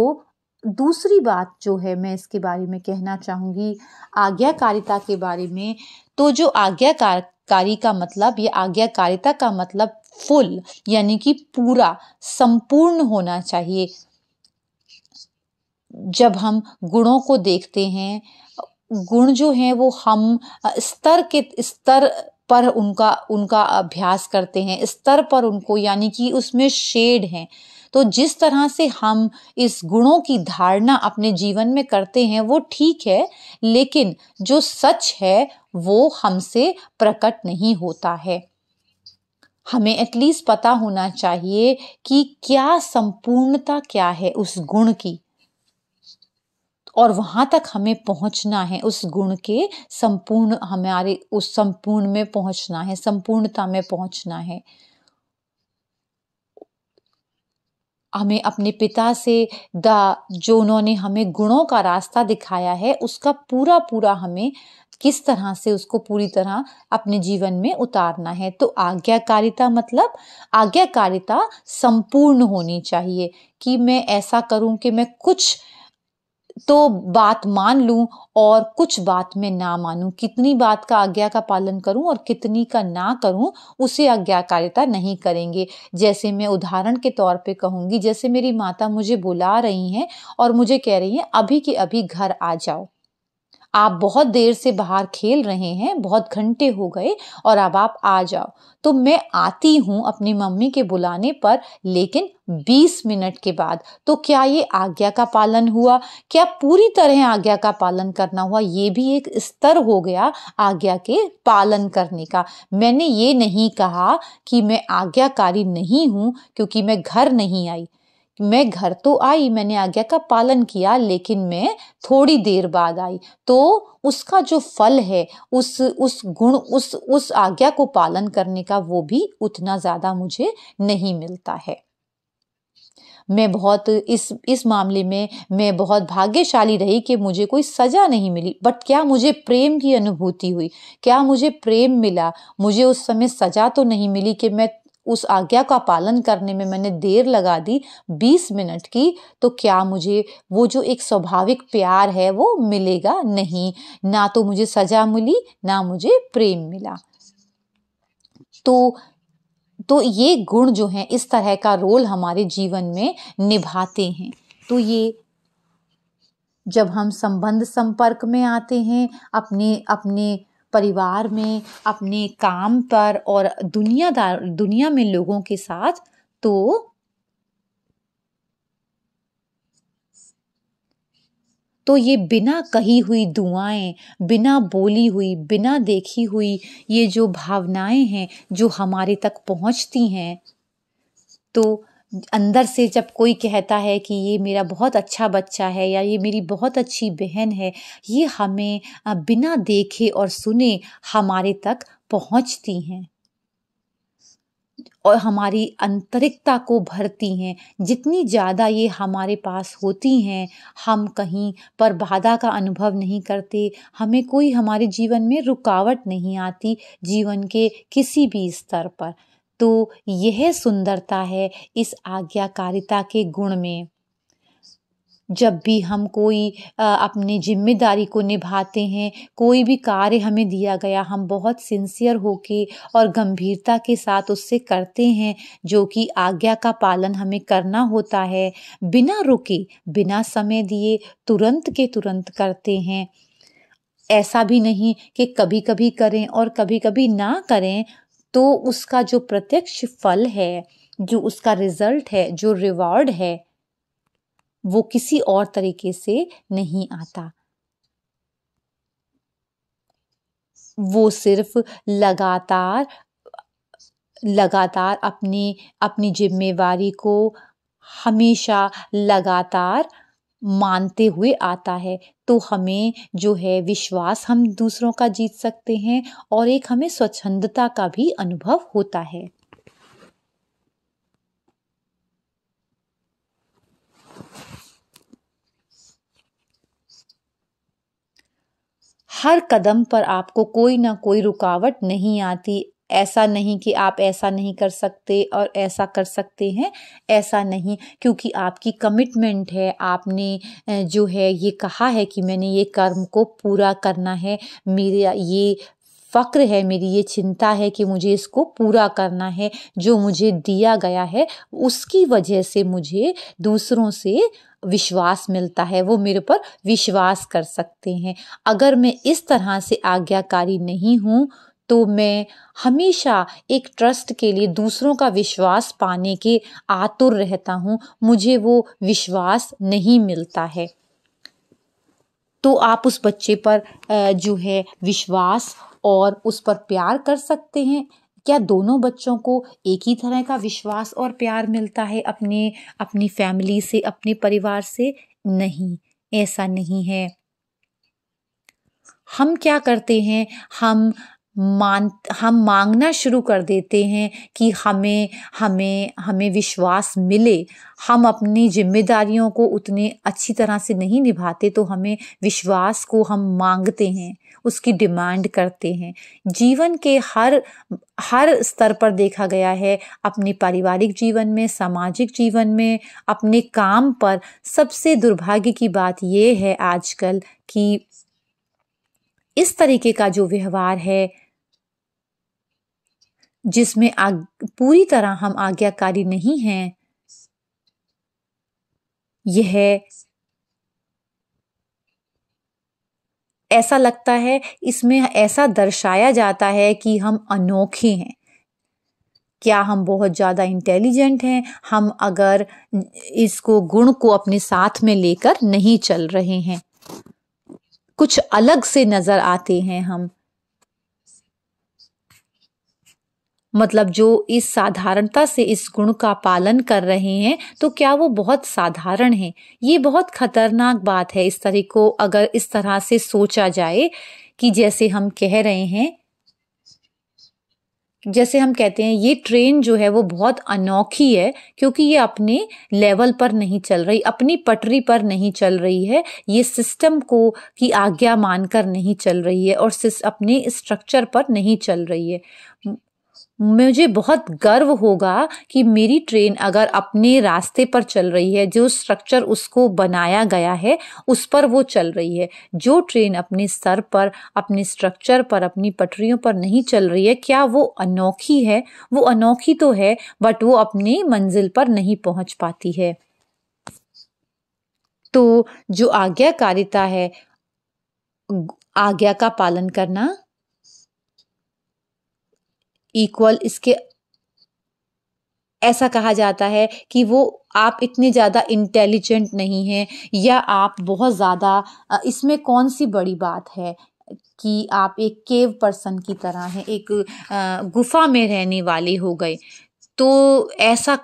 दूसरी बात जो है मैं इसके बारे में कहना चाहूँगी आज्ञाकारिता के बारे में तो जो आज्ञाकारी का मतलब या आज्ञाकारिता का मतलब फुल यानी कि पूरा संपूर्ण होना चाहिए जब हम गुणों को देखते हैं गुण जो हैं वो हम स्तर के स्तर पर उनका उनका अभ्यास करते हैं स्तर पर उनको यानी कि उसमें शेड हैं तो जिस तरह से हम इस गुणों की धारणा अपने जीवन में करते हैं वो ठीक है लेकिन जो सच है वो हमसे प्रकट नहीं होता है हमें एटलीस्ट पता होना चाहिए कि क्या संपूर्णता क्या है उस गुण की और वहां तक हमें पहुंचना है उस गुण के संपूर्ण हमारे उस संपूर्ण में पहुंचना है संपूर्णता में पहुंचना है हमें अपने पिता से दा जो उन्होंने हमें गुणों का रास्ता दिखाया है उसका पूरा पूरा हमें किस तरह से उसको पूरी तरह अपने जीवन में उतारना है तो आज्ञाकारिता मतलब आज्ञाकारिता संपूर्ण होनी चाहिए कि मैं ऐसा करूं कि मैं कुछ तो बात मान लूं और कुछ बात में ना मानूं कितनी बात का आज्ञा का पालन करूं और कितनी का ना करूं उसे आज्ञाकारिता नहीं करेंगे जैसे मैं उदाहरण के तौर पे कहूंगी जैसे मेरी माता मुझे बुला रही हैं और मुझे कह रही हैं अभी के अभी घर आ जाओ आप बहुत देर से बाहर खेल रहे हैं बहुत घंटे हो गए और अब आप आ जाओ तो मैं आती हूँ अपनी मम्मी के बुलाने पर लेकिन 20 मिनट के बाद तो क्या ये आज्ञा का पालन हुआ क्या पूरी तरह आज्ञा का पालन करना हुआ ये भी एक स्तर हो गया आज्ञा के पालन करने का मैंने ये नहीं कहा कि मैं आज्ञाकारी नहीं हूँ क्योंकि मैं घर नहीं आई मैं घर तो आई मैंने आज्ञा का पालन किया लेकिन मैं थोड़ी देर बाद आई तो उसका जो फल है उस उस गुण उस उस आज्ञा को पालन करने का वो भी उतना ज़्यादा मुझे नहीं मिलता है मैं बहुत इस इस मामले में मैं बहुत भाग्यशाली रही कि मुझे कोई सज़ा नहीं मिली बट क्या मुझे प्रेम की अनुभूति हुई क्या मुझे प्रेम मिला मुझे उस समय सज़ा तो नहीं मिली कि मैं उस आज्ञा का पालन करने में मैंने देर लगा दी बीस मिनट की तो क्या मुझे वो जो एक स्वाभाविक प्यार है वो मिलेगा नहीं ना तो मुझे सजा मिली ना मुझे प्रेम मिला तो तो ये गुण जो हैं इस तरह का रोल हमारे जीवन में निभाते हैं तो ये जब हम संबंध संपर्क में आते हैं अपने अपने परिवार में अपने काम पर और दुनियादार दुनिया में लोगों के साथ तो तो ये बिना कही हुई दुआएं बिना बोली हुई बिना देखी हुई ये जो भावनाएं हैं जो हमारे तक पहुंचती हैं तो अंदर से जब कोई कहता है कि ये मेरा बहुत अच्छा बच्चा है या ये मेरी बहुत अच्छी बहन है ये हमें बिना देखे और सुने हमारे तक पहुंचती हैं और हमारी आंतरिकता को भरती हैं जितनी ज़्यादा ये हमारे पास होती हैं हम कहीं पर बाधा का अनुभव नहीं करते हमें कोई हमारे जीवन में रुकावट नहीं आती जीवन के किसी भी स्तर पर तो यह सुंदरता है इस आज्ञाकारिता के गुण में जब भी हम कोई अपनी जिम्मेदारी को निभाते हैं कोई भी कार्य हमें दिया गया हम बहुत सिंसियर होके और गंभीरता के साथ उससे करते हैं जो कि आज्ञा का पालन हमें करना होता है बिना रुके बिना समय दिए तुरंत के तुरंत करते हैं ऐसा भी नहीं कि कभी कभी करें और कभी कभी ना करें तो उसका जो प्रत्यक्ष फल है जो उसका रिजल्ट है जो रिवॉर्ड है वो किसी और तरीके से नहीं आता वो सिर्फ लगातार लगातार अपनी अपनी जिम्मेवारी को हमेशा लगातार मानते हुए आता है तो हमें जो है विश्वास हम दूसरों का जीत सकते हैं और एक हमें स्वच्छंदता का भी अनुभव होता है हर कदम पर आपको कोई ना कोई रुकावट नहीं आती ऐसा नहीं कि आप ऐसा नहीं कर सकते और ऐसा कर सकते हैं ऐसा नहीं क्योंकि आपकी कमिटमेंट है आपने जो है ये कहा है कि मैंने ये कर्म को पूरा करना है मेरा ये फ़क्र है मेरी ये चिंता है कि मुझे इसको पूरा करना है जो मुझे दिया गया है उसकी वजह से मुझे दूसरों से विश्वास मिलता है वो मेरे पर विश्वास कर सकते हैं अगर मैं इस तरह से आज्ञाकारी नहीं हूँ तो मैं हमेशा एक ट्रस्ट के लिए दूसरों का विश्वास पाने के आतुर रहता हूँ मुझे वो विश्वास नहीं मिलता है तो आप उस बच्चे पर जो है विश्वास और उस पर प्यार कर सकते हैं क्या दोनों बच्चों को एक ही तरह का विश्वास और प्यार मिलता है अपने अपनी फैमिली से अपने परिवार से नहीं ऐसा नहीं है हम क्या करते हैं हम मान हम मांगना शुरू कर देते हैं कि हमें हमें हमें विश्वास मिले हम अपनी जिम्मेदारियों को उतने अच्छी तरह से नहीं निभाते तो हमें विश्वास को हम मांगते हैं उसकी डिमांड करते हैं जीवन के हर हर स्तर पर देखा गया है अपने पारिवारिक जीवन में सामाजिक जीवन में अपने काम पर सबसे दुर्भाग्य की बात यह है आजकल कि इस तरीके का जो व्यवहार है जिसमें पूरी तरह हम आज्ञाकारी नहीं हैं यह ऐसा लगता है इसमें ऐसा दर्शाया जाता है कि हम अनोखे हैं क्या हम बहुत ज़्यादा इंटेलिजेंट हैं हम अगर इसको गुण को अपने साथ में लेकर नहीं चल रहे हैं कुछ अलग से नज़र आते हैं हम मतलब जो इस साधारणता से इस गुण का पालन कर रहे हैं तो क्या वो बहुत साधारण है ये बहुत खतरनाक बात है इस तरह को अगर इस तरह से सोचा जाए कि जैसे हम कह रहे हैं जैसे हम कहते हैं ये ट्रेन जो है वो बहुत अनोखी है क्योंकि ये अपने लेवल पर नहीं चल रही अपनी पटरी पर नहीं चल रही है ये सिस्टम को की आज्ञा मानकर नहीं चल रही है और अपने स्ट्रक्चर पर नहीं चल रही है मुझे बहुत गर्व होगा कि मेरी ट्रेन अगर अपने रास्ते पर चल रही है जो स्ट्रक्चर उसको बनाया गया है उस पर वो चल रही है जो ट्रेन अपने सर पर अपने स्ट्रक्चर पर अपनी पटरियों पर नहीं चल रही है क्या वो अनोखी है वो अनोखी तो है बट वो अपनी मंजिल पर नहीं पहुंच पाती है तो जो आज्ञाकारिता है आज्ञा का पालन करना इक्वल इसके ऐसा कहा जाता है कि वो आप इतने ज़्यादा इंटेलिजेंट नहीं हैं या आप बहुत ज़्यादा इसमें कौन सी बड़ी बात है कि आप एक केव पर्सन की तरह हैं एक गुफा में रहने वाले हो गए तो ऐसा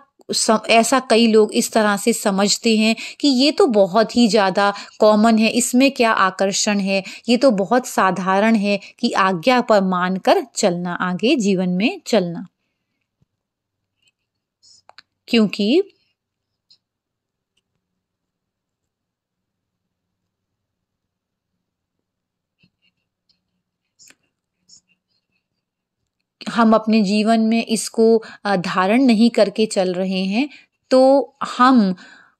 ऐसा कई लोग इस तरह से समझते हैं कि ये तो बहुत ही ज़्यादा कॉमन है इसमें क्या आकर्षण है ये तो बहुत साधारण है कि आज्ञा पर मानकर चलना आगे जीवन में चलना क्योंकि हम अपने जीवन में इसको धारण नहीं करके चल रहे हैं तो हम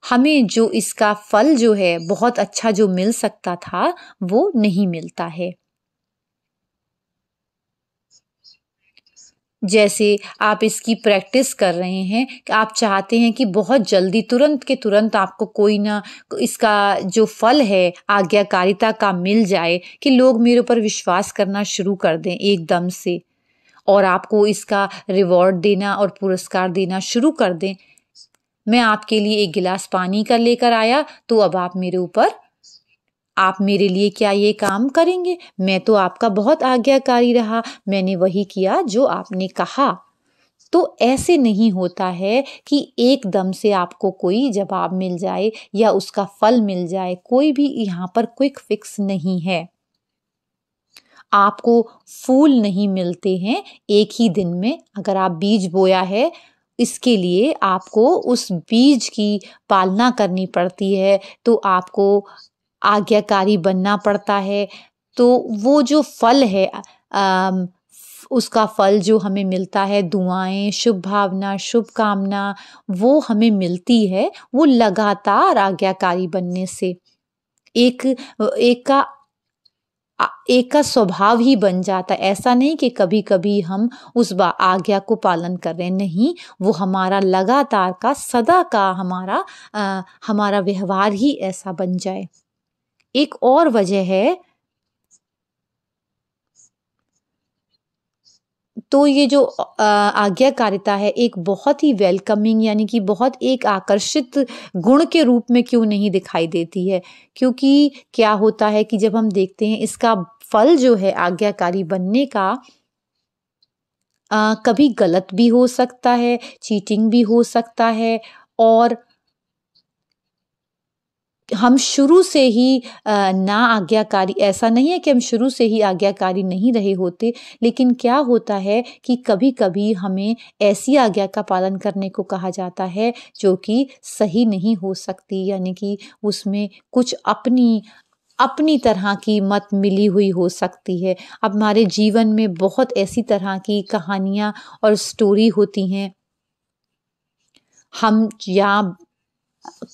हमें जो इसका फल जो है बहुत अच्छा जो मिल सकता था वो नहीं मिलता है जैसे आप इसकी प्रैक्टिस कर रहे हैं कि आप चाहते हैं कि बहुत जल्दी तुरंत के तुरंत आपको कोई ना इसका जो फल है आज्ञाकारिता का मिल जाए कि लोग मेरे ऊपर विश्वास करना शुरू कर दें एकदम से और आपको इसका रिवॉर्ड देना और पुरस्कार देना शुरू कर दें मैं आपके लिए एक गिलास पानी का लेकर आया तो अब आप मेरे ऊपर आप मेरे लिए क्या ये काम करेंगे मैं तो आपका बहुत आज्ञाकारी रहा मैंने वही किया जो आपने कहा तो ऐसे नहीं होता है कि एकदम से आपको कोई जवाब मिल जाए या उसका फल मिल जाए कोई भी यहाँ पर क्विक फिक्स नहीं है आपको फूल नहीं मिलते हैं एक ही दिन में अगर आप बीज बोया है इसके लिए आपको उस बीज की पालना करनी पड़ती है तो आपको आज्ञाकारी बनना पड़ता है तो वो जो फल है आ, उसका फल जो हमें मिलता है दुआएं शुभ भावना शुभ कामना वो हमें मिलती है वो लगातार आज्ञाकारी बनने से एक एक का एक का स्वभाव ही बन जाता है ऐसा नहीं कि कभी कभी हम उस आज्ञा को पालन कर रहे नहीं वो हमारा लगातार का सदा का हमारा आ, हमारा व्यवहार ही ऐसा बन जाए एक और वजह है तो ये जो आज्ञाकारिता है एक बहुत ही वेलकमिंग यानी कि बहुत एक आकर्षित गुण के रूप में क्यों नहीं दिखाई देती है क्योंकि क्या होता है कि जब हम देखते हैं इसका फल जो है आज्ञाकारी बनने का आ, कभी गलत भी हो सकता है चीटिंग भी हो सकता है और हम शुरू से ही ना आज्ञाकारी ऐसा नहीं है कि हम शुरू से ही आज्ञाकारी नहीं रहे होते लेकिन क्या होता है कि कभी कभी हमें ऐसी आज्ञा का पालन करने को कहा जाता है जो कि सही नहीं हो सकती यानी कि उसमें कुछ अपनी अपनी तरह की मत मिली हुई हो सकती है अब हमारे जीवन में बहुत ऐसी तरह की कहानियाँ और स्टोरी होती हैं हम या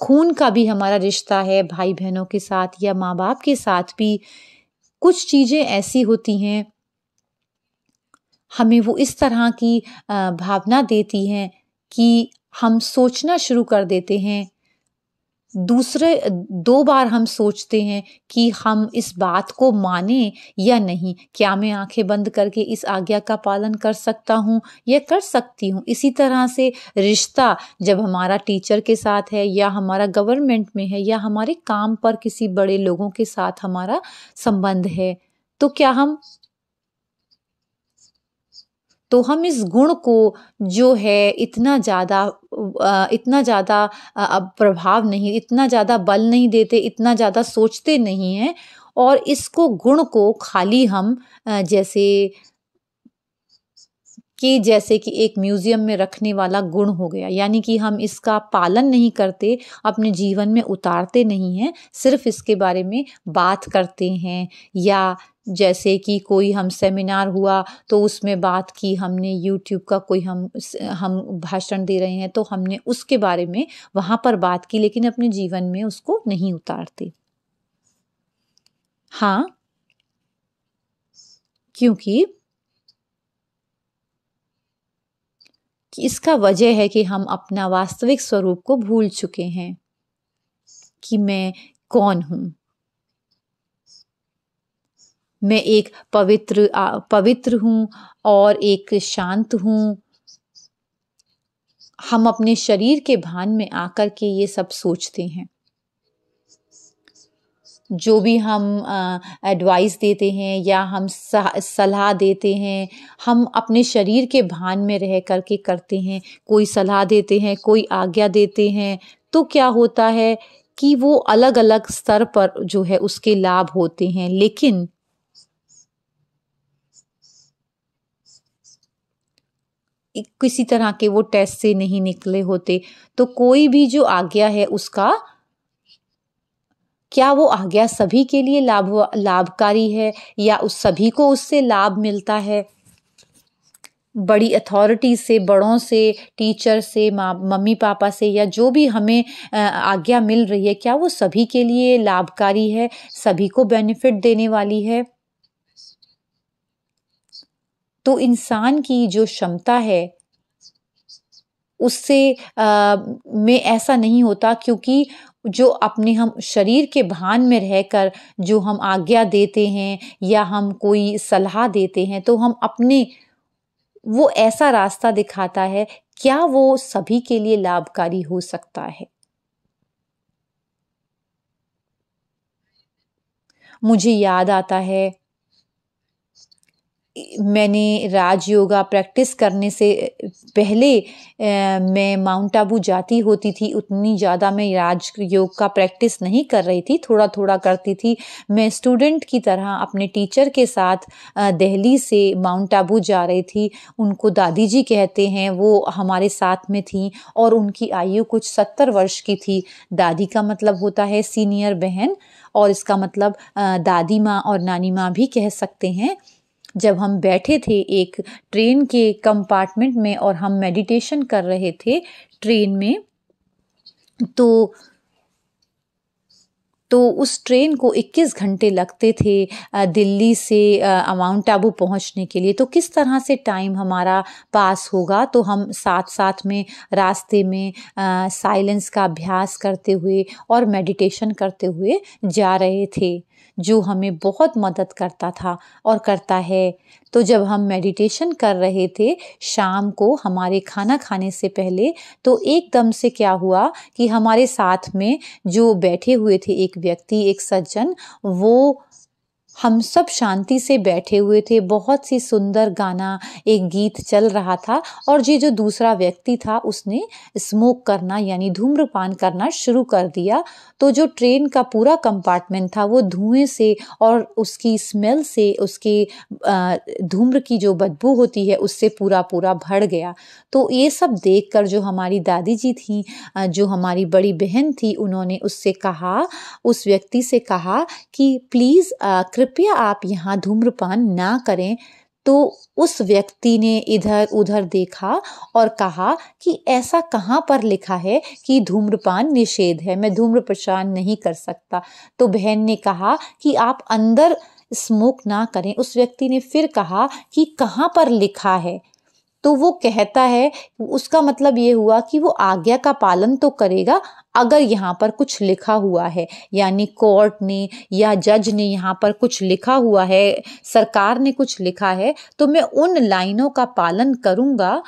खून का भी हमारा रिश्ता है भाई बहनों के साथ या माँ बाप के साथ भी कुछ चीज़ें ऐसी होती हैं हमें वो इस तरह की भावना देती हैं कि हम सोचना शुरू कर देते हैं दूसरे दो बार हम सोचते हैं कि हम इस बात को माने या नहीं क्या मैं आंखें बंद करके इस आज्ञा का पालन कर सकता हूँ या कर सकती हूँ इसी तरह से रिश्ता जब हमारा टीचर के साथ है या हमारा गवर्नमेंट में है या हमारे काम पर किसी बड़े लोगों के साथ हमारा संबंध है तो क्या हम तो हम इस गुण को जो है इतना ज़्यादा इतना ज़्यादा प्रभाव नहीं इतना ज़्यादा बल नहीं देते इतना ज़्यादा सोचते नहीं हैं और इसको गुण को खाली हम जैसे कि जैसे कि एक म्यूज़ियम में रखने वाला गुण हो गया यानी कि हम इसका पालन नहीं करते अपने जीवन में उतारते नहीं हैं सिर्फ इसके बारे में बात करते हैं या जैसे कि कोई हम सेमिनार हुआ तो उसमें बात की हमने यूट्यूब का कोई हम हम भाषण दे रहे हैं तो हमने उसके बारे में वहाँ पर बात की लेकिन अपने जीवन में उसको नहीं उतारते हाँ क्योंकि कि इसका वजह है कि हम अपना वास्तविक स्वरूप को भूल चुके हैं कि मैं कौन हूं मैं एक पवित्र पवित्र हूँ और एक शांत हूं हम अपने शरीर के भान में आकर के ये सब सोचते हैं जो भी हम एडवाइस देते हैं या हम सलाह देते हैं हम अपने शरीर के भान में रह कर के करते हैं कोई सलाह देते हैं कोई आज्ञा देते हैं तो क्या होता है कि वो अलग अलग स्तर पर जो है उसके लाभ होते हैं लेकिन किसी तरह के वो टेस्ट से नहीं निकले होते तो कोई भी जो आज्ञा है उसका क्या वो आज्ञा सभी के लिए लाभ लाभकारी है या उस सभी को उससे लाभ मिलता है बड़ी अथॉरिटी से बड़ों से टीचर से मम्मी पापा से या जो भी हमें आज्ञा मिल रही है क्या वो सभी के लिए लाभकारी है सभी को बेनिफिट देने वाली है तो इंसान की जो क्षमता है उससे आ, में ऐसा नहीं होता क्योंकि जो अपने हम शरीर के भान में रहकर जो हम आज्ञा देते हैं या हम कोई सलाह देते हैं तो हम अपने वो ऐसा रास्ता दिखाता है क्या वो सभी के लिए लाभकारी हो सकता है मुझे याद आता है मैंने राज योगा प्रैक्टिस करने से पहले मैं माउंट आबू जाती होती थी उतनी ज़्यादा मैं राज योग का प्रैक्टिस नहीं कर रही थी थोड़ा थोड़ा करती थी मैं स्टूडेंट की तरह अपने टीचर के साथ दिल्ली से माउंट आबू जा रही थी उनको दादी जी कहते हैं वो हमारे साथ में थी और उनकी आयु कुछ सत्तर वर्ष की थी दादी का मतलब होता है सीनियर बहन और इसका मतलब दादी माँ और नानी माँ भी कह सकते हैं जब हम बैठे थे एक ट्रेन के कंपार्टमेंट में और हम मेडिटेशन कर रहे थे ट्रेन में तो तो उस ट्रेन को 21 घंटे लगते थे दिल्ली से माउंट आबू पहुंचने के लिए तो किस तरह से टाइम हमारा पास होगा तो हम साथ साथ में रास्ते में साइलेंस का अभ्यास करते हुए और मेडिटेशन करते हुए जा रहे थे जो हमें बहुत मदद करता था और करता है तो जब हम मेडिटेशन कर रहे थे शाम को हमारे खाना खाने से पहले तो एकदम से क्या हुआ कि हमारे साथ में जो बैठे हुए थे एक व्यक्ति एक सज्जन वो हम सब शांति से बैठे हुए थे बहुत सी सुंदर गाना एक गीत चल रहा था और ये जो दूसरा व्यक्ति था उसने स्मोक करना यानी धूम्रपान करना शुरू कर दिया तो जो ट्रेन का पूरा कंपार्टमेंट था वो धुएं से और उसकी स्मेल से उसके धूम्र की जो बदबू होती है उससे पूरा पूरा भर गया तो ये सब कर जो हमारी दादी जी थी जो हमारी बड़ी बहन थी उन्होंने उससे कहा उस व्यक्ति से कहा कि प्लीज़ कृपया आप यहाँ धूम्रपान ना करें तो उस व्यक्ति ने इधर उधर देखा और कहा कि ऐसा कहाँ पर लिखा है कि धूम्रपान निषेध है मैं धूम्रपान नहीं कर सकता तो बहन ने कहा कि आप अंदर स्मोक ना करें उस व्यक्ति ने फिर कहा कि कहाँ पर लिखा है तो वो कहता है उसका मतलब ये हुआ कि वो आज्ञा का पालन तो करेगा अगर यहाँ पर कुछ लिखा हुआ है यानी कोर्ट ने या जज ने यहाँ पर कुछ लिखा हुआ है सरकार ने कुछ लिखा है तो मैं उन लाइनों का पालन करूँगा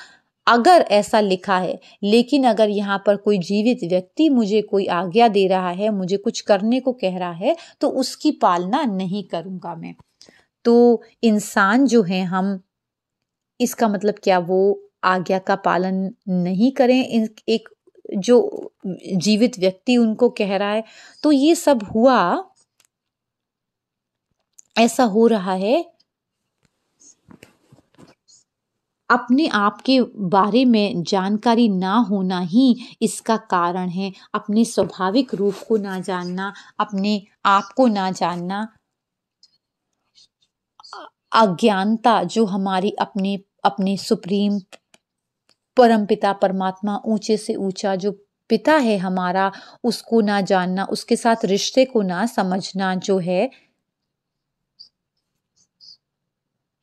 अगर ऐसा लिखा है लेकिन अगर यहाँ पर कोई जीवित व्यक्ति मुझे कोई आज्ञा दे रहा है मुझे कुछ करने को कह रहा है तो उसकी पालना नहीं करूँगा मैं तो इंसान जो है हम इसका मतलब क्या वो आज्ञा का पालन नहीं करें एक जो जीवित व्यक्ति उनको कह रहा है तो ये सब हुआ ऐसा हो रहा है अपने आप के बारे में जानकारी ना होना ही इसका कारण है अपने स्वाभाविक रूप को ना जानना अपने आप को ना जानना अज्ञानता जो हमारी अपने अपने सुप्रीम परम पिता परमात्मा ऊंचे से ऊंचा जो पिता है हमारा उसको ना जानना उसके साथ रिश्ते को ना समझना जो है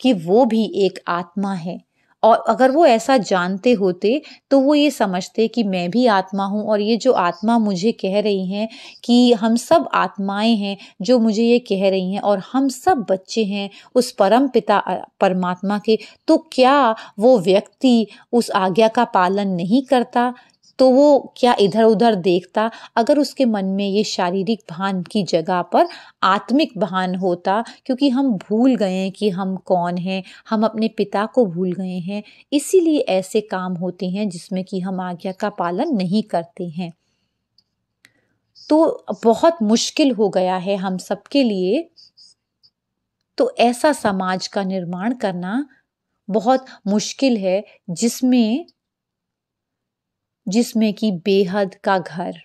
कि वो भी एक आत्मा है और अगर वो ऐसा जानते होते तो वो ये समझते कि मैं भी आत्मा हूँ और ये जो आत्मा मुझे कह रही हैं कि हम सब आत्माएं हैं जो मुझे ये कह रही हैं और हम सब बच्चे हैं उस परम पिता परमात्मा के तो क्या वो व्यक्ति उस आज्ञा का पालन नहीं करता तो वो क्या इधर उधर देखता अगर उसके मन में ये शारीरिक भान की जगह पर आत्मिक भान होता क्योंकि हम भूल गए हैं कि हम कौन हैं हम अपने पिता को भूल गए हैं इसीलिए ऐसे काम होते हैं जिसमें कि हम आज्ञा का पालन नहीं करते हैं तो बहुत मुश्किल हो गया है हम सबके लिए तो ऐसा समाज का निर्माण करना बहुत मुश्किल है जिसमें जिसमें कि बेहद का घर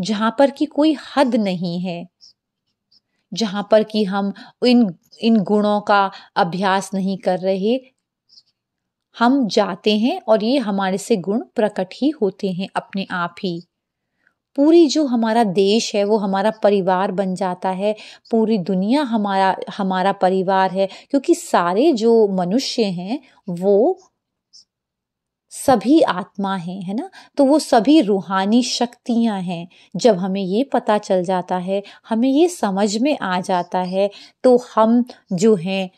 जहां पर कि कोई हद नहीं है जहां पर कि हम इन इन गुणों का अभ्यास नहीं कर रहे हम जाते हैं और ये हमारे से गुण प्रकट ही होते हैं अपने आप ही पूरी जो हमारा देश है वो हमारा परिवार बन जाता है पूरी दुनिया हमारा हमारा परिवार है क्योंकि सारे जो मनुष्य हैं वो सभी आत्मा हैं है ना तो वो सभी रूहानी शक्तियां हैं जब हमें ये पता चल जाता है हमें ये समझ में आ जाता है तो हम जो हैं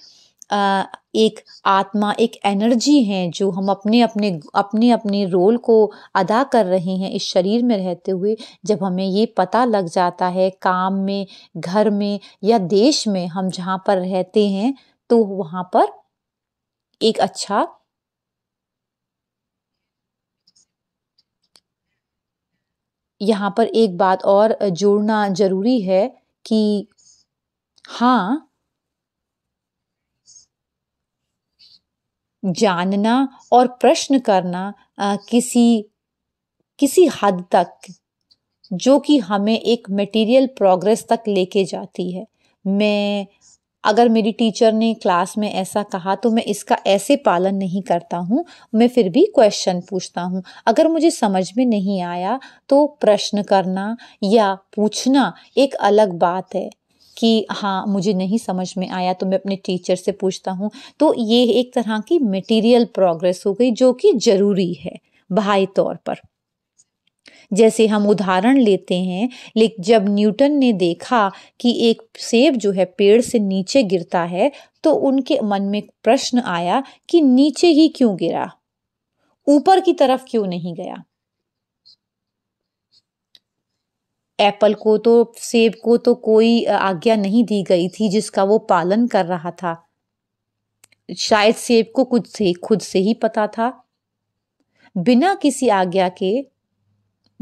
एक आत्मा एक एनर्जी है जो हम अपने अपने अपने अपने रोल को अदा कर रहे हैं इस शरीर में रहते हुए जब हमें ये पता लग जाता है काम में घर में या देश में हम जहाँ पर रहते हैं तो वहाँ पर एक अच्छा यहाँ पर एक बात और जोड़ना ज़रूरी है कि हाँ जानना और प्रश्न करना आ, किसी किसी हद तक जो कि हमें एक मटेरियल प्रोग्रेस तक लेके जाती है मैं अगर मेरी टीचर ने क्लास में ऐसा कहा तो मैं इसका ऐसे पालन नहीं करता हूँ मैं फिर भी क्वेश्चन पूछता हूँ अगर मुझे समझ में नहीं आया तो प्रश्न करना या पूछना एक अलग बात है कि हाँ मुझे नहीं समझ में आया तो मैं अपने टीचर से पूछता हूँ तो ये एक तरह की मटेरियल प्रोग्रेस हो गई जो कि ज़रूरी है बाहरी तौर पर जैसे हम उदाहरण लेते हैं लेकिन जब न्यूटन ने देखा कि एक सेब जो है पेड़ से नीचे गिरता है तो उनके मन में प्रश्न आया कि नीचे ही क्यों गिरा ऊपर की तरफ क्यों नहीं गया एप्पल को तो सेब को तो कोई आज्ञा नहीं दी गई थी जिसका वो पालन कर रहा था शायद सेब को खुद से खुद से ही पता था बिना किसी आज्ञा के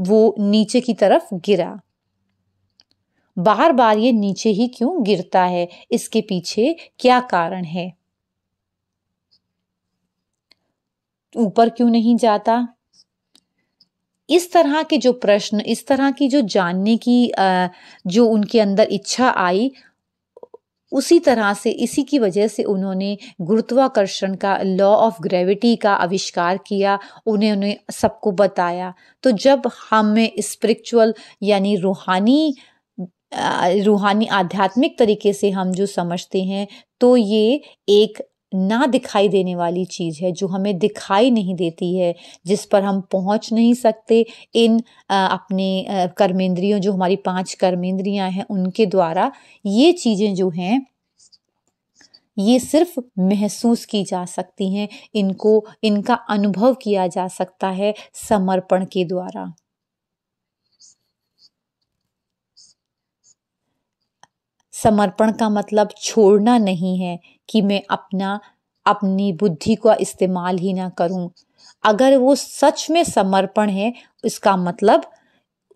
वो नीचे की तरफ गिरा बार बार ये नीचे ही क्यों गिरता है इसके पीछे क्या कारण है ऊपर क्यों नहीं जाता इस तरह के जो प्रश्न इस तरह की जो जानने की जो उनके अंदर इच्छा आई उसी तरह से इसी की वजह से उन्होंने गुरुत्वाकर्षण का लॉ ऑफ ग्रेविटी का आविष्कार किया उन्हें उन्हें सबको बताया तो जब हमें स्पिरिचुअल यानी रूहानी रूहानी आध्यात्मिक तरीके से हम जो समझते हैं तो ये एक ना दिखाई देने वाली चीज़ है जो हमें दिखाई नहीं देती है जिस पर हम पहुंच नहीं सकते इन अपने कर्मेंद्रियों जो हमारी पांच कर्मेंद्रियां हैं उनके द्वारा ये चीज़ें जो हैं ये सिर्फ महसूस की जा सकती हैं इनको इनका अनुभव किया जा सकता है समर्पण के द्वारा समर्पण का मतलब छोड़ना नहीं है कि मैं अपना अपनी बुद्धि का इस्तेमाल ही ना करूं अगर वो सच में समर्पण है इसका मतलब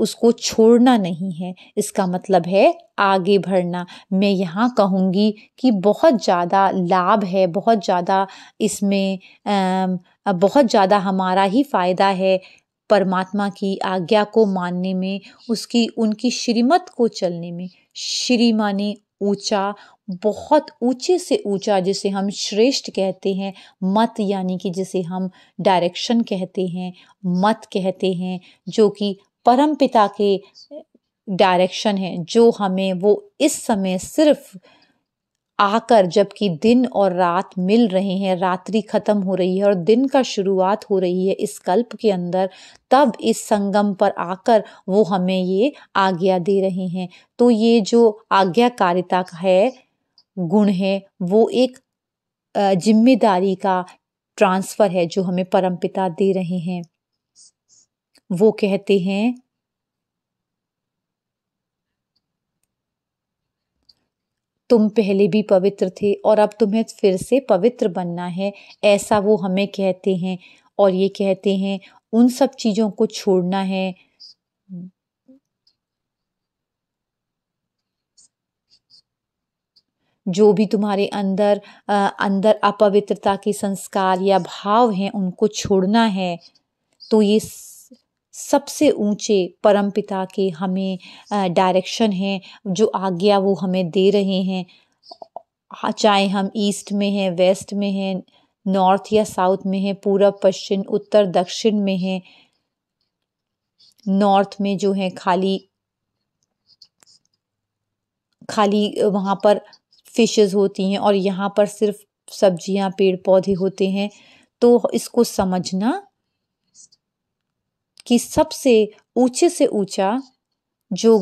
उसको छोड़ना नहीं है इसका मतलब है आगे बढ़ना मैं यहाँ कहूँगी कि बहुत ज़्यादा लाभ है बहुत ज़्यादा इसमें बहुत ज़्यादा हमारा ही फ़ायदा है परमात्मा की आज्ञा को मानने में उसकी उनकी श्रीमत को चलने में श्री माने ऊंचा बहुत ऊंचे से ऊंचा जिसे हम श्रेष्ठ कहते हैं मत यानी कि जिसे हम डायरेक्शन कहते हैं मत कहते हैं जो कि परम पिता के डायरेक्शन है जो हमें वो इस समय सिर्फ आकर जबकि दिन और रात मिल रहे हैं रात्रि ख़त्म हो रही है और दिन का शुरुआत हो रही है इस कल्प के अंदर तब इस संगम पर आकर वो हमें ये आज्ञा दे रहे हैं तो ये जो आज्ञाकारिता है गुण है वो एक जिम्मेदारी का ट्रांसफ़र है जो हमें परमपिता दे रहे हैं वो कहते हैं तुम पहले भी पवित्र थे और अब तुम्हें फिर से पवित्र बनना है ऐसा वो हमें कहते हैं और ये कहते हैं उन सब चीज़ों को छोड़ना है जो भी तुम्हारे अंदर आ, अंदर अपवित्रता के संस्कार या भाव हैं उनको छोड़ना है तो ये सबसे ऊंचे परमपिता के हमें डायरेक्शन है जो आज्ञा वो हमें दे रहे हैं चाहे हम ईस्ट में हैं वेस्ट में हैं नॉर्थ या साउथ में हैं पूरा पश्चिम उत्तर दक्षिण में हैं नॉर्थ में जो है खाली खाली वहाँ पर फिशेस होती हैं और यहाँ पर सिर्फ सब्जियाँ पेड़ पौधे होते हैं तो इसको समझना कि सबसे ऊंचे से ऊंचा जो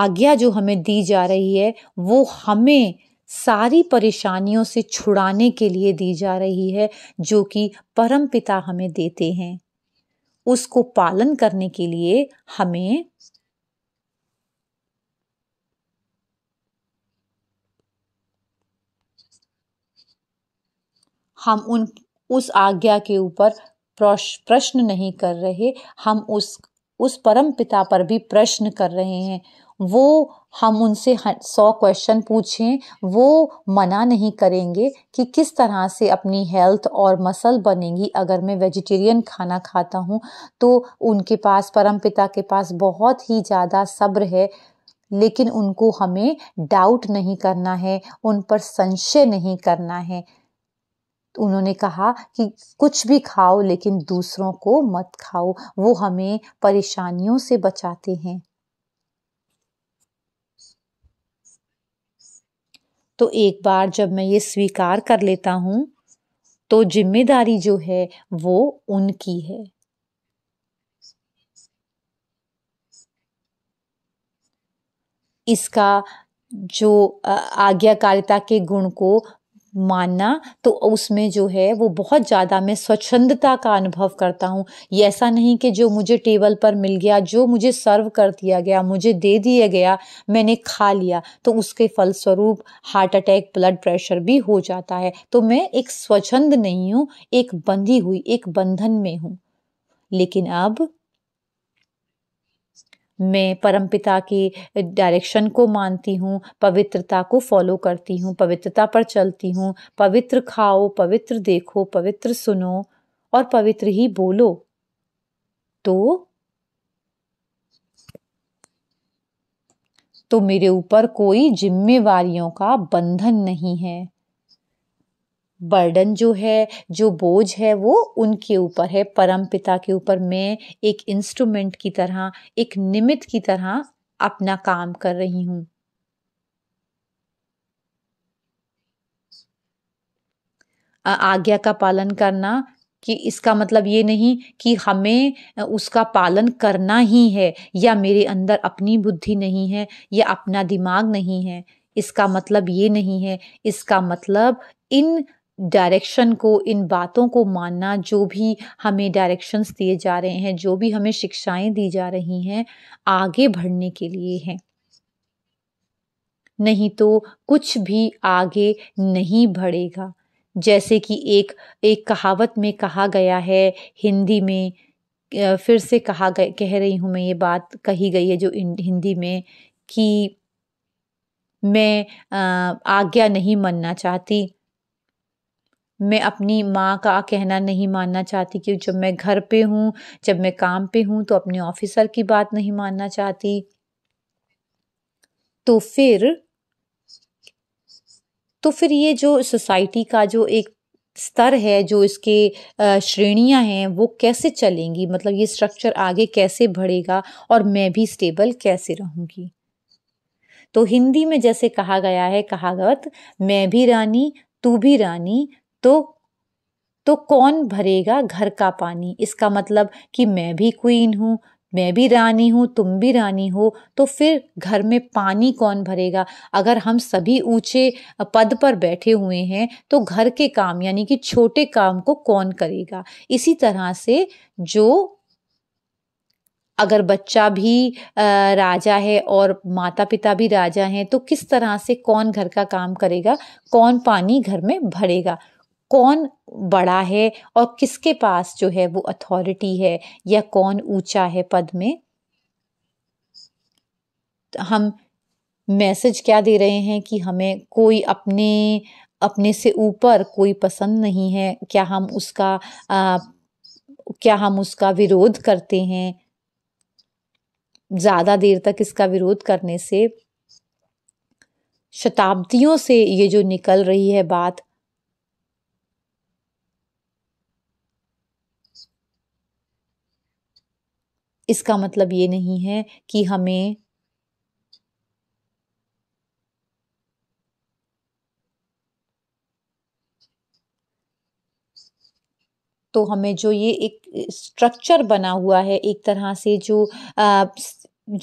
आज्ञा जो हमें दी जा रही है वो हमें सारी परेशानियों से छुड़ाने के लिए दी जा रही है जो कि परम पिता हमें देते हैं उसको पालन करने के लिए हमें हम उन उस आज्ञा के ऊपर प्रश्न नहीं कर रहे हम उस उस परम पिता पर भी प्रश्न कर रहे हैं वो हम उनसे सौ क्वेश्चन पूछें वो मना नहीं करेंगे कि किस तरह से अपनी हेल्थ और मसल बनेगी अगर मैं वेजिटेरियन खाना खाता हूँ तो उनके पास परम पिता के पास बहुत ही ज़्यादा सब्र है लेकिन उनको हमें डाउट नहीं करना है उन पर संशय नहीं करना है उन्होंने कहा कि कुछ भी खाओ लेकिन दूसरों को मत खाओ वो हमें परेशानियों से बचाते हैं तो एक बार जब मैं ये स्वीकार कर लेता हूं तो जिम्मेदारी जो है वो उनकी है इसका जो आज्ञाकारिता के गुण को मानना तो उसमें जो है वो बहुत ज़्यादा मैं स्वच्छंदता का अनुभव करता हूँ ये ऐसा नहीं कि जो मुझे टेबल पर मिल गया जो मुझे सर्व कर दिया गया मुझे दे दिया गया मैंने खा लिया तो उसके फलस्वरूप हार्ट अटैक ब्लड प्रेशर भी हो जाता है तो मैं एक स्वच्छंद नहीं हूँ एक बंधी हुई एक बंधन में हूँ लेकिन अब मैं परमपिता की डायरेक्शन को मानती हूँ पवित्रता को फॉलो करती हूँ पवित्रता पर चलती हूँ पवित्र खाओ पवित्र देखो पवित्र सुनो और पवित्र ही बोलो तो तो मेरे ऊपर कोई जिम्मेवारियों का बंधन नहीं है बर्डन जो है जो बोझ है वो उनके ऊपर है परम पिता के ऊपर मैं एक इंस्ट्रूमेंट की तरह एक निमित्त की तरह अपना काम कर रही हूं आज्ञा का पालन करना कि इसका मतलब ये नहीं कि हमें उसका पालन करना ही है या मेरे अंदर अपनी बुद्धि नहीं है या अपना दिमाग नहीं है इसका मतलब ये नहीं है इसका मतलब इन डायरेक्शन को इन बातों को मानना जो भी हमें डायरेक्शंस दिए जा रहे हैं जो भी हमें शिक्षाएं दी जा रही हैं आगे बढ़ने के लिए हैं नहीं तो कुछ भी आगे नहीं बढ़ेगा जैसे कि एक एक कहावत में कहा गया है हिंदी में फिर से कहा गए कह रही हूँ मैं ये बात कही गई है जो हिंदी में कि मैं आज्ञा नहीं मानना चाहती मैं अपनी माँ का कहना नहीं मानना चाहती कि जब मैं घर पे हूँ जब मैं काम पे हूँ तो अपने ऑफिसर की बात नहीं मानना चाहती तो फिर तो फिर ये जो सोसाइटी का जो एक स्तर है जो इसके श्रेणियां हैं वो कैसे चलेंगी मतलब ये स्ट्रक्चर आगे कैसे बढ़ेगा और मैं भी स्टेबल कैसे रहूंगी तो हिंदी में जैसे कहा गया है कहावत मैं भी रानी तू भी रानी तो तो कौन भरेगा घर का पानी इसका मतलब कि मैं भी क्वीन हूँ मैं भी रानी हूँ तुम भी रानी हो तो फिर घर में पानी कौन भरेगा अगर हम सभी ऊंचे पद पर बैठे हुए हैं तो घर के काम यानी कि छोटे काम को कौन करेगा इसी तरह से जो अगर बच्चा भी राजा है और माता पिता भी राजा हैं तो किस तरह से कौन घर का काम करेगा कौन पानी घर में भरेगा कौन बड़ा है और किसके पास जो है वो अथॉरिटी है या कौन ऊंचा है पद में हम मैसेज क्या दे रहे हैं कि हमें कोई अपने अपने से ऊपर कोई पसंद नहीं है क्या हम उसका आ, क्या हम उसका विरोध करते हैं ज़्यादा देर तक इसका विरोध करने से शताब्दियों से ये जो निकल रही है बात इसका मतलब ये नहीं है कि हमें तो हमें जो ये एक स्ट्रक्चर बना हुआ है एक तरह से जो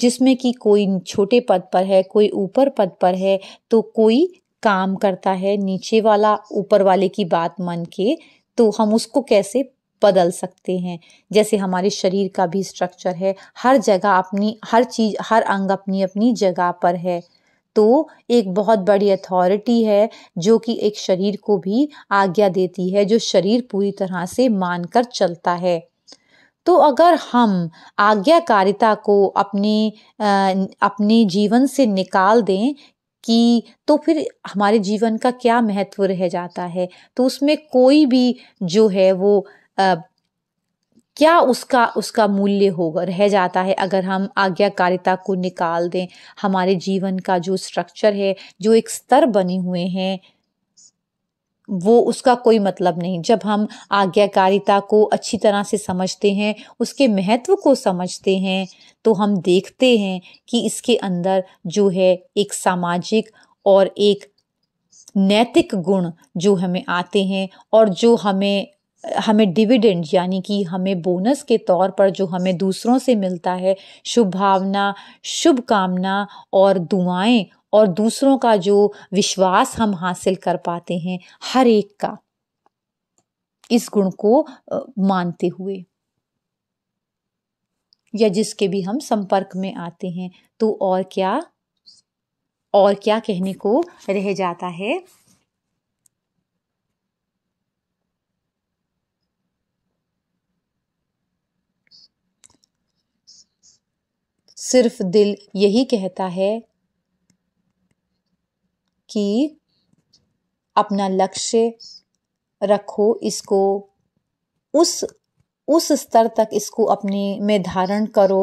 जिसमें कि कोई छोटे पद पर है कोई ऊपर पद पर है तो कोई काम करता है नीचे वाला ऊपर वाले की बात मन के तो हम उसको कैसे बदल सकते हैं जैसे हमारे शरीर का भी स्ट्रक्चर है हर जगह अपनी हर चीज़ हर अंग अपनी अपनी जगह पर है तो एक बहुत बड़ी अथॉरिटी है जो कि एक शरीर को भी आज्ञा देती है जो शरीर पूरी तरह से मानकर चलता है तो अगर हम आज्ञाकारिता को अपने अपने जीवन से निकाल दें कि तो फिर हमारे जीवन का क्या महत्व रह जाता है तो उसमें कोई भी जो है वो क्या उसका उसका मूल्य होगा रह जाता है अगर हम आज्ञाकारिता को निकाल दें हमारे जीवन का जो स्ट्रक्चर है जो एक स्तर बने हुए हैं वो उसका कोई मतलब नहीं जब हम आज्ञाकारिता को अच्छी तरह से समझते हैं उसके महत्व को समझते हैं तो हम देखते हैं कि इसके अंदर जो है एक सामाजिक और एक नैतिक गुण जो हमें आते हैं और जो हमें हमें डिविडेंड यानी कि हमें बोनस के तौर पर जो हमें दूसरों से मिलता है शुभ भावना शुभ कामना और दुआएं और दूसरों का जो विश्वास हम हासिल कर पाते हैं हर एक का इस गुण को मानते हुए या जिसके भी हम संपर्क में आते हैं तो और क्या और क्या कहने को रह जाता है सिर्फ दिल यही कहता है कि अपना लक्ष्य रखो इसको उस उस स्तर तक इसको अपने में धारण करो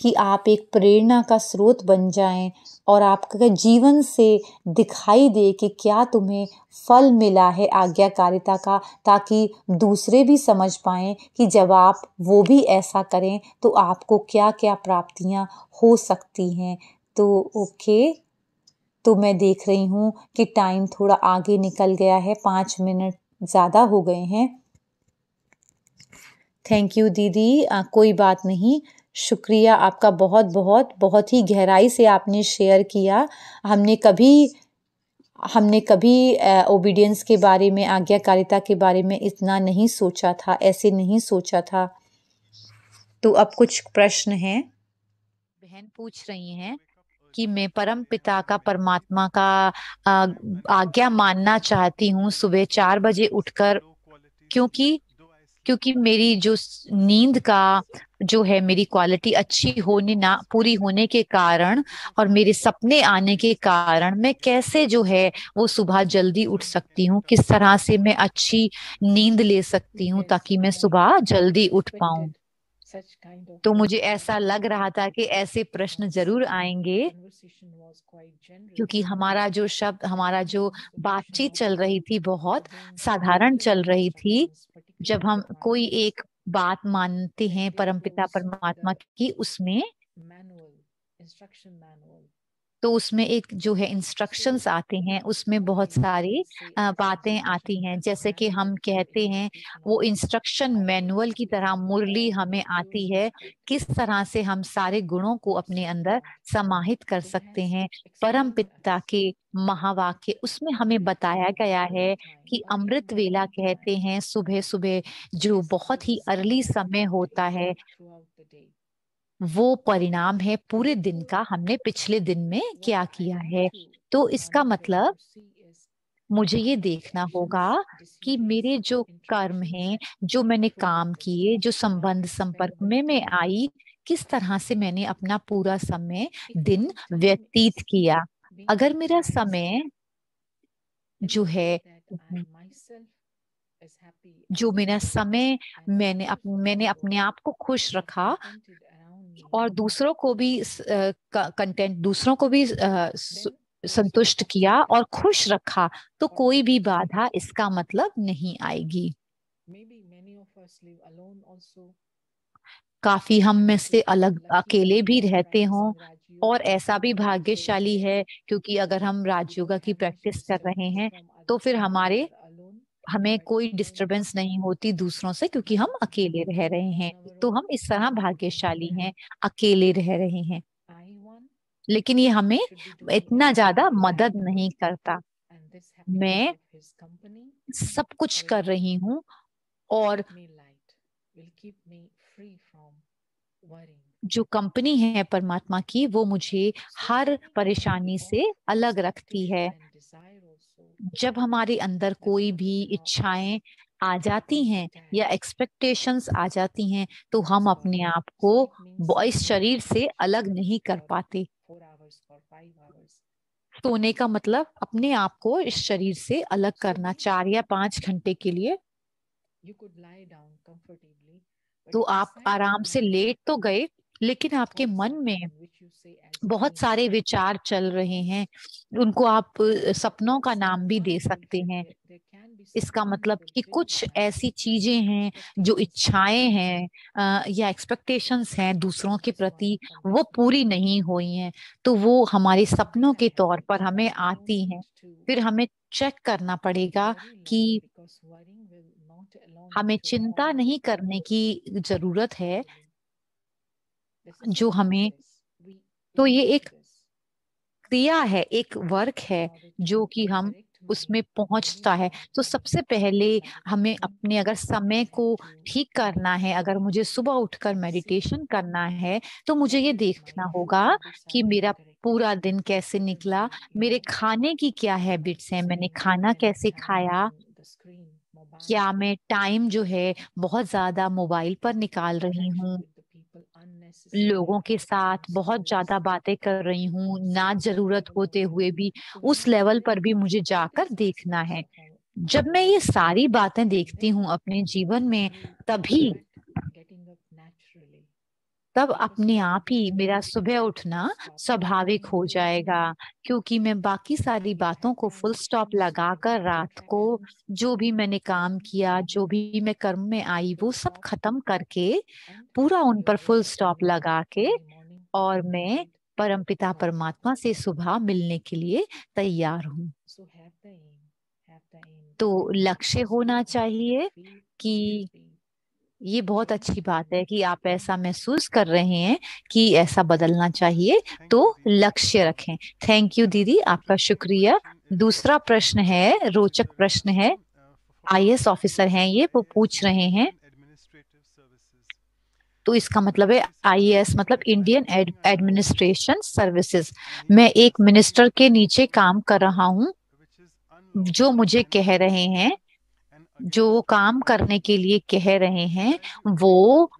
कि आप एक प्रेरणा का स्रोत बन जाएं और आपका जीवन से दिखाई दे कि क्या तुम्हें फल मिला है आज्ञाकारिता का ताकि दूसरे भी समझ पाएं कि जब आप वो भी ऐसा करें तो आपको क्या क्या प्राप्तियां हो सकती हैं तो ओके तो मैं देख रही हूँ कि टाइम थोड़ा आगे निकल गया है पाँच मिनट ज़्यादा हो गए हैं थैंक यू दीदी आ, कोई बात नहीं शुक्रिया आपका बहुत बहुत बहुत ही गहराई से आपने शेयर किया हमने कभी हमने कभी ओबीडियंस के बारे में आज्ञाकारिता के बारे में इतना नहीं सोचा था ऐसे नहीं सोचा था तो अब कुछ प्रश्न हैं बहन पूछ रही हैं कि मैं परम पिता का परमात्मा का आज्ञा मानना चाहती हूँ सुबह चार बजे उठकर क्योंकि क्योंकि मेरी जो नींद का जो है मेरी क्वालिटी अच्छी होने ना पूरी होने के कारण और मेरे सपने आने के कारण मैं कैसे जो है वो सुबह जल्दी उठ सकती हूँ किस तरह से मैं अच्छी नींद ले सकती हूँ ताकि मैं सुबह जल्दी उठ पाऊ तो मुझे ऐसा लग रहा था कि ऐसे प्रश्न जरूर आएंगे क्योंकि हमारा जो शब्द हमारा जो बातचीत चल रही थी बहुत साधारण चल रही थी जब हम कोई एक बात मानते हैं परमपिता परमात्मा की उसमें तो उसमें एक जो है इंस्ट्रक्शंस आते हैं उसमें बहुत हम्म। सारी बातें आती हैं जैसे कि हम कहते हैं वो इंस्ट्रक्शन मैनुअल की तरह मुरली हमें आती है किस तरह से हम सारे गुणों को अपने अंदर समाहित कर सकते हैं परम पिता के महावाक्य उसमें हमें बताया गया है कि अमृत वेला कहते हैं सुबह सुबह जो बहुत ही अर्ली समय होता है वो परिणाम है पूरे दिन का हमने पिछले दिन में क्या किया है तो इसका मतलब मुझे ये देखना होगा कि मेरे जो कर्म हैं जो मैंने काम किए जो संबंध संपर्क में मैं आई किस तरह से मैंने अपना पूरा समय दिन व्यतीत किया अगर मेरा समय जो है जो मेरा समय मैंने अप, मैंने अपने आप को खुश रखा और दूसरों को भी कंटेंट दूसरों को भी संतुष्ट किया और खुश रखा तो कोई भी बाधा इसका मतलब नहीं आएगी काफी हम में से अलग अकेले भी रहते हों और ऐसा भी भाग्यशाली है क्योंकि अगर हम राजयोगा की प्रैक्टिस कर रहे हैं तो फिर हमारे हमें कोई डिस्टरबेंस नहीं होती दूसरों से क्योंकि हम अकेले रह रहे हैं तो हम इस तरह भाग्यशाली हैं अकेले रह रहे हैं लेकिन ये हमें इतना ज्यादा मदद नहीं करता मैं सब कुछ कर रही हूँ और जो कंपनी है परमात्मा की वो मुझे हर परेशानी से अलग रखती है जब हमारे अंदर कोई भी इच्छाएं आ जाती हैं या एक्सपेक्टेशंस आ जाती हैं तो हम अपने आप को इस शरीर से अलग नहीं कर पाते सोने का मतलब अपने आप को इस शरीर से अलग करना चार या पांच घंटे के लिए तो आप आराम से लेट तो गए लेकिन आपके मन में बहुत सारे विचार चल रहे हैं उनको आप सपनों का नाम भी दे सकते हैं इसका मतलब कि कुछ ऐसी चीजें हैं जो इच्छाएं हैं या एक्सपेक्टेशंस हैं दूसरों के प्रति वो पूरी नहीं हुई हैं तो वो हमारे सपनों के तौर पर हमें आती हैं फिर हमें चेक करना पड़ेगा कि हमें चिंता नहीं करने की जरूरत है जो हमें तो ये एक क्रिया है एक वर्क है जो कि हम उसमें पहुंचता है तो सबसे पहले हमें अपने अगर समय को ठीक करना है अगर मुझे सुबह उठकर मेडिटेशन करना है तो मुझे ये देखना होगा कि मेरा पूरा दिन कैसे निकला मेरे खाने की क्या हैबिट्स हैं मैंने खाना कैसे खाया क्या मैं टाइम जो है बहुत ज्यादा मोबाइल पर निकाल रही हूँ लोगों के साथ बहुत ज्यादा बातें कर रही हूँ ना जरूरत होते हुए भी उस लेवल पर भी मुझे जाकर देखना है जब मैं ये सारी बातें देखती हूँ अपने जीवन में तभी तब अपने आप ही मेरा सुबह उठना स्वाभाविक हो जाएगा क्योंकि मैं बाकी सारी बातों को फुल स्टॉप लगाकर रात को जो भी मैंने काम किया जो भी मैं कर्म में आई वो सब खत्म करके पूरा उन पर फुल स्टॉप लगा के और मैं परमपिता परमात्मा से सुबह मिलने के लिए तैयार हूँ तो लक्ष्य होना चाहिए कि ये बहुत अच्छी बात है कि आप ऐसा महसूस कर रहे हैं कि ऐसा बदलना चाहिए तो लक्ष्य रखें थैंक यू दीदी आपका शुक्रिया दूसरा प्रश्न है रोचक प्रश्न है आई ऑफिसर uh, हैं ये वो पूछ रहे हैं तो इसका मतलब है आई e मतलब इंडियन एडमिनिस्ट्रेशन सर्विसेज मैं एक मिनिस्टर के नीचे काम कर रहा हूँ जो मुझे कह रहे हैं जो काम करने के लिए कह रहे हैं वो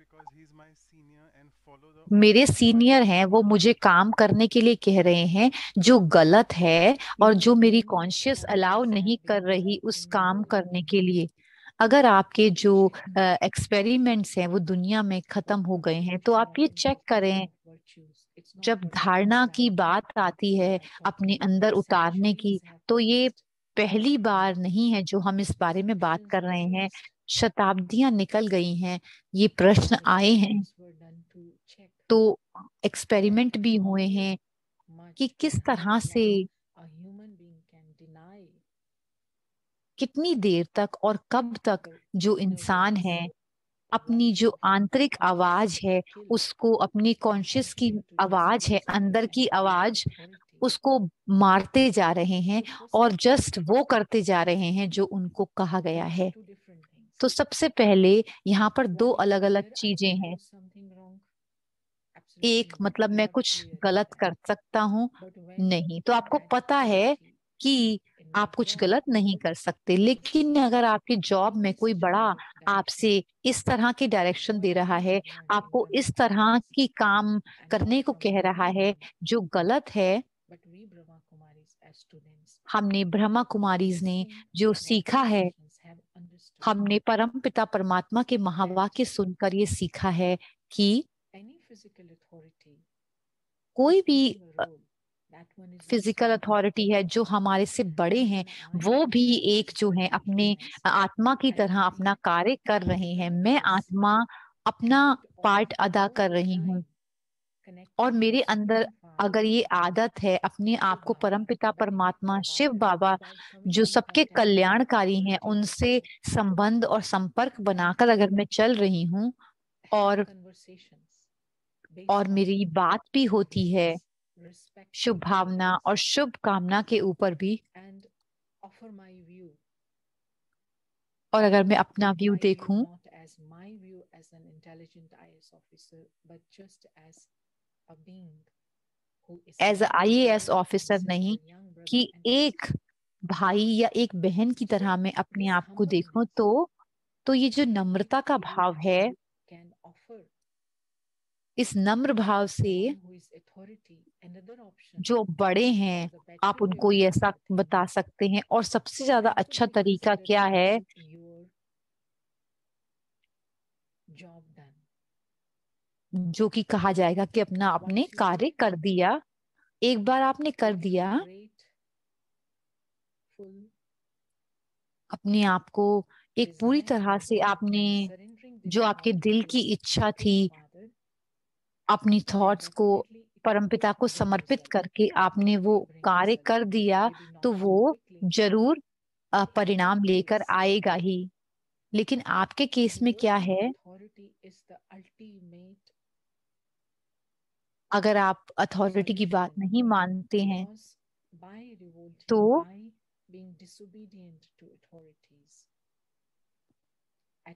मेरे सीनियर हैं वो मुझे काम करने के लिए कह रहे हैं जो गलत है और जो मेरी कॉन्शियस अलाउ नहीं कर रही उस काम करने के लिए अगर आपके जो एक्सपेरिमेंट्स हैं वो दुनिया में खत्म हो गए हैं तो आप ये चेक करें जब धारणा की बात आती है अपने अंदर उतारने की तो ये पहली बार नहीं है जो हम इस बारे में बात कर रहे हैं शताब्दियां निकल गई हैं ये प्रश्न आए हैं तो एक्सपेरिमेंट भी हुए हैं कि किस तरह से कितनी देर तक और कब तक जो इंसान है अपनी जो आंतरिक आवाज है उसको अपनी कॉन्शियस की आवाज है अंदर की आवाज उसको मारते जा रहे हैं और जस्ट वो करते जा रहे हैं जो उनको कहा गया है तो सबसे पहले यहाँ पर दो अलग अलग चीजें हैं एक मतलब मैं कुछ गलत कर सकता हूँ नहीं तो आपको पता है कि आप कुछ गलत नहीं कर सकते लेकिन अगर आपके जॉब में कोई बड़ा आपसे इस तरह के डायरेक्शन दे रहा है आपको इस तरह की काम करने को कह रहा है जो गलत है हमने ब्रह्मा कुमारीज ने जो सीखा है हमने परम पिता परमात्मा के महावाक्य सुनकर ये सीखा है कि कोई भी फिजिकल अथॉरिटी है जो हमारे से बड़े हैं वो भी एक जो है अपने आत्मा की तरह अपना कार्य कर रहे हैं मैं आत्मा अपना पार्ट अदा कर रही हूँ और मेरे अंदर अगर ये आदत है अपने आप को परमपिता परमात्मा शिव बाबा जो सबके कल्याणकारी हैं उनसे संबंध और संपर्क बनाकर अगर मैं चल रही हूँ और और मेरी बात भी होती है शुभ भावना और शुभ कामना के ऊपर भी और अगर मैं अपना व्यू देखूं an intelligent IS officer, but just as a being as I S officer नहीं कि एक भाई या एक बहन की तरह मैं अपने आप को देखूं तो तो ये जो नम्रता का भाव है इस नम्र भाव से जो बड़े हैं आप उनको ये ऐसा बता सकते हैं और सबसे ज्यादा अच्छा तरीका क्या है जो कि कहा जाएगा कि अपना आपने कार्य कर दिया एक बार आपने कर दिया अपने आप को एक पूरी तरह से आपने जो आपके दिल की इच्छा थी अपनी थॉट्स को परमपिता को समर्पित करके आपने वो कार्य कर दिया तो वो जरूर परिणाम लेकर आएगा ही लेकिन आपके केस में क्या है अगर आप अथॉरिटी की बात नहीं मानते हैं तो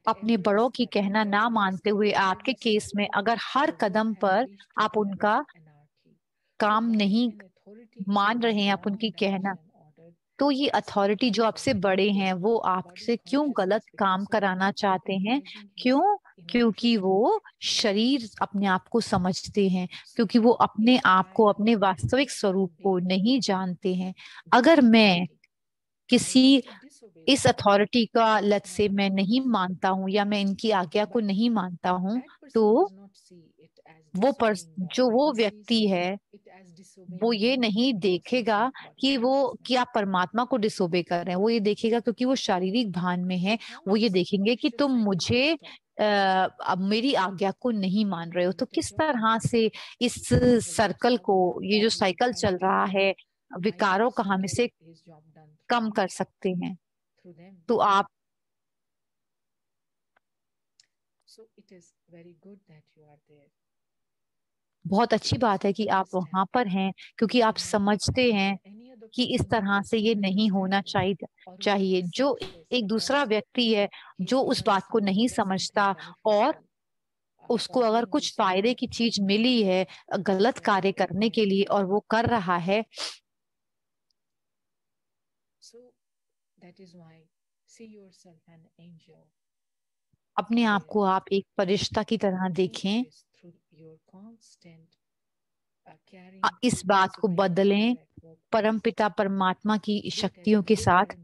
अपने बड़ों की कहना ना मानते हुए आपके केस में अगर हर कदम पर आप उनका काम नहीं मान रहे हैं आप उनकी कहना तो ये अथॉरिटी जो आपसे बड़े हैं वो आपसे क्यों गलत काम कराना चाहते हैं क्यों क्योंकि वो शरीर अपने आप को समझते हैं क्योंकि वो अपने आप को अपने वास्तविक स्वरूप को नहीं जानते हैं अगर मैं किसी इस अथॉरिटी का लत से मैं नहीं मानता हूँ या मैं इनकी आज्ञा को नहीं मानता हूँ तो वो पर जो वो व्यक्ति है वो ये नहीं देखेगा कि वो कि आप परमात्मा को डिसोबे कर रहे हैं वो ये देखेगा क्योंकि वो शारीरिक भान में है वो ये देखेंगे कि तुम मुझे अब मेरी आज्ञा को नहीं मान रहे हो तो किस तरह से इस सर्कल को ये जो साइकिल चल रहा है विकारों का हम इसे कम कर सकते हैं तो आप बहुत अच्छी बात है कि आप वहां पर हैं क्योंकि आप समझते हैं तो कि इस तरह से ये नहीं होना चाहिए चाहिए जो एक दूसरा व्यक्ति है जो उस बात को नहीं समझता और उसको अगर कुछ फायदे की चीज मिली है गलत कार्य करने के लिए और वो कर रहा है अपने आप को आप एक परिश्ता की तरह देखें इस बात को बदलें परम पिता परमात्मा की शक्तियों के साथ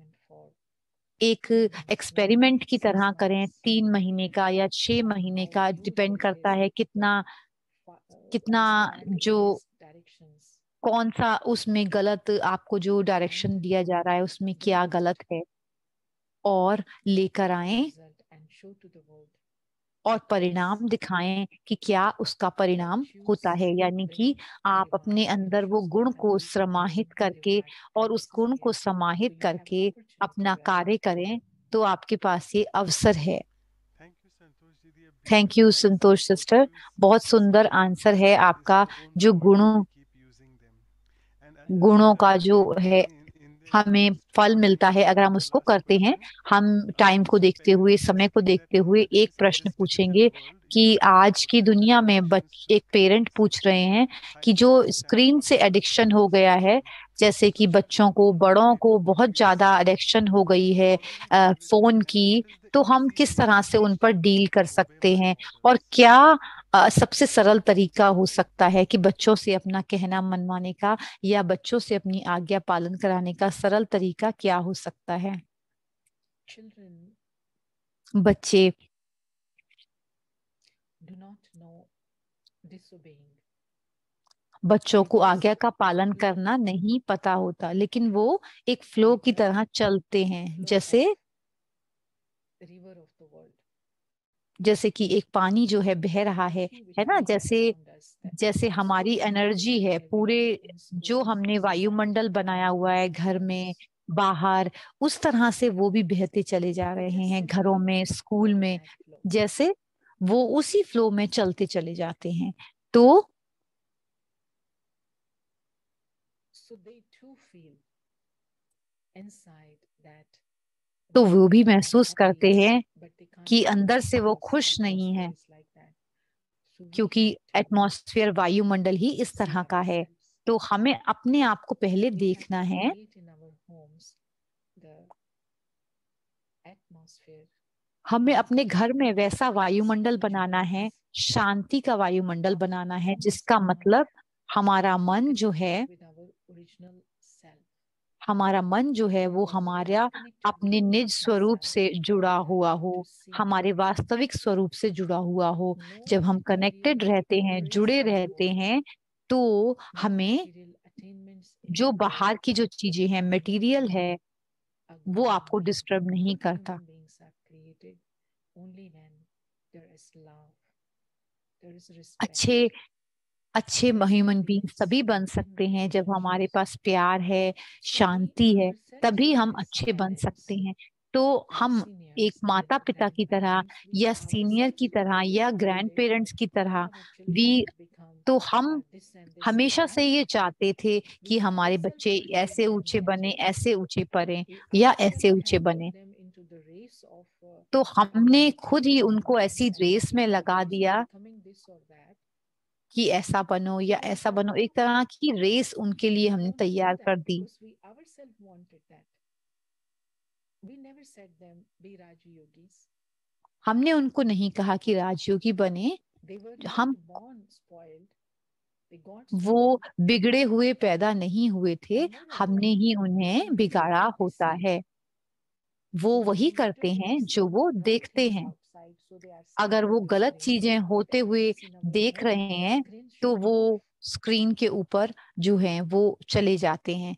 एक एक्सपेरिमेंट की तरह करें तीन महीने का या छह महीने का डिपेंड करता है कितना कितना जो कौन सा उसमें गलत आपको जो डायरेक्शन दिया जा रहा है उसमें क्या गलत है और लेकर आए और परिणाम दिखाएं कि क्या उसका परिणाम होता है यानी कि आप अपने अंदर वो गुण को समाहित करके और उस गुण को समाहित करके अपना कार्य करें तो आपके पास ये अवसर है थैंक यू संतोष सिस्टर बहुत सुंदर आंसर है आपका जो गुणों गुणों का जो है हमें फल मिलता है अगर हम उसको करते हैं हम टाइम को देखते हुए समय को देखते हुए एक प्रश्न पूछेंगे कि आज की दुनिया में बच एक पेरेंट पूछ रहे हैं कि जो स्क्रीन से एडिक्शन हो गया है जैसे कि बच्चों को बड़ों को बहुत ज्यादा एडिक्शन हो गई है फोन की तो हम किस तरह से उन पर डील कर सकते हैं और क्या सबसे सरल तरीका हो सकता है कि बच्चों से अपना कहना मनवाने का या बच्चों से अपनी आज्ञा पालन कराने का सरल तरीका क्या हो सकता है Children बच्चे do not know disobeying. बच्चों को आज्ञा का पालन करना नहीं पता होता लेकिन वो एक फ्लो की तरह चलते हैं जैसे रिवर जैसे कि एक पानी जो है बह रहा है है ना जैसे जैसे हमारी एनर्जी है पूरे जो हमने वायुमंडल बनाया हुआ है घर में बाहर उस तरह से वो भी बहते चले जा रहे हैं घरों में स्कूल में जैसे वो उसी फ्लो में चलते चले जाते हैं तो तो वो भी महसूस करते हैं कि अंदर से वो खुश नहीं है क्योंकि एटमॉस्फेयर वायुमंडल ही इस तरह का है तो हमें अपने आप को पहले देखना है हमें अपने घर में वैसा वायुमंडल बनाना है शांति का वायुमंडल बनाना है जिसका मतलब हमारा मन जो है हमारा मन जो है वो हमारा अपने निज स्वरूप से जुड़ा हुआ हो हमारे वास्तविक स्वरूप से जुड़ा हुआ हो जब हम कनेक्टेड रहते हैं जुड़े रहते हैं तो हमें जो बाहर की जो चीजें हैं मटेरियल है वो आपको डिस्टर्ब नहीं करता अच्छे अच्छे ह्यूमन बींग सभी बन सकते हैं जब हमारे पास प्यार है शांति है तभी हम अच्छे बन सकते हैं तो हम एक माता पिता की तरह या सीनियर की तरह या ग्रैंड पेरेंट्स की तरह भी तो हम हमेशा से ये चाहते थे कि हमारे बच्चे ऐसे ऊंचे बने ऐसे ऊंचे पढ़े या ऐसे ऊंचे बने तो हमने खुद ही उनको ऐसी रेस में लगा दिया कि ऐसा बनो या ऐसा बनो एक तरह की रेस उनके लिए हमने तैयार कर दी हमने उनको नहीं कहा कि राजयोगी बने हम वो बिगड़े हुए पैदा नहीं हुए थे हमने ही उन्हें बिगाड़ा होता है वो वही करते हैं जो वो देखते हैं अगर वो गलत चीजें होते हुए देख रहे हैं तो, तो वो स्क्रीन के ऊपर जो है वो चले जाते हैं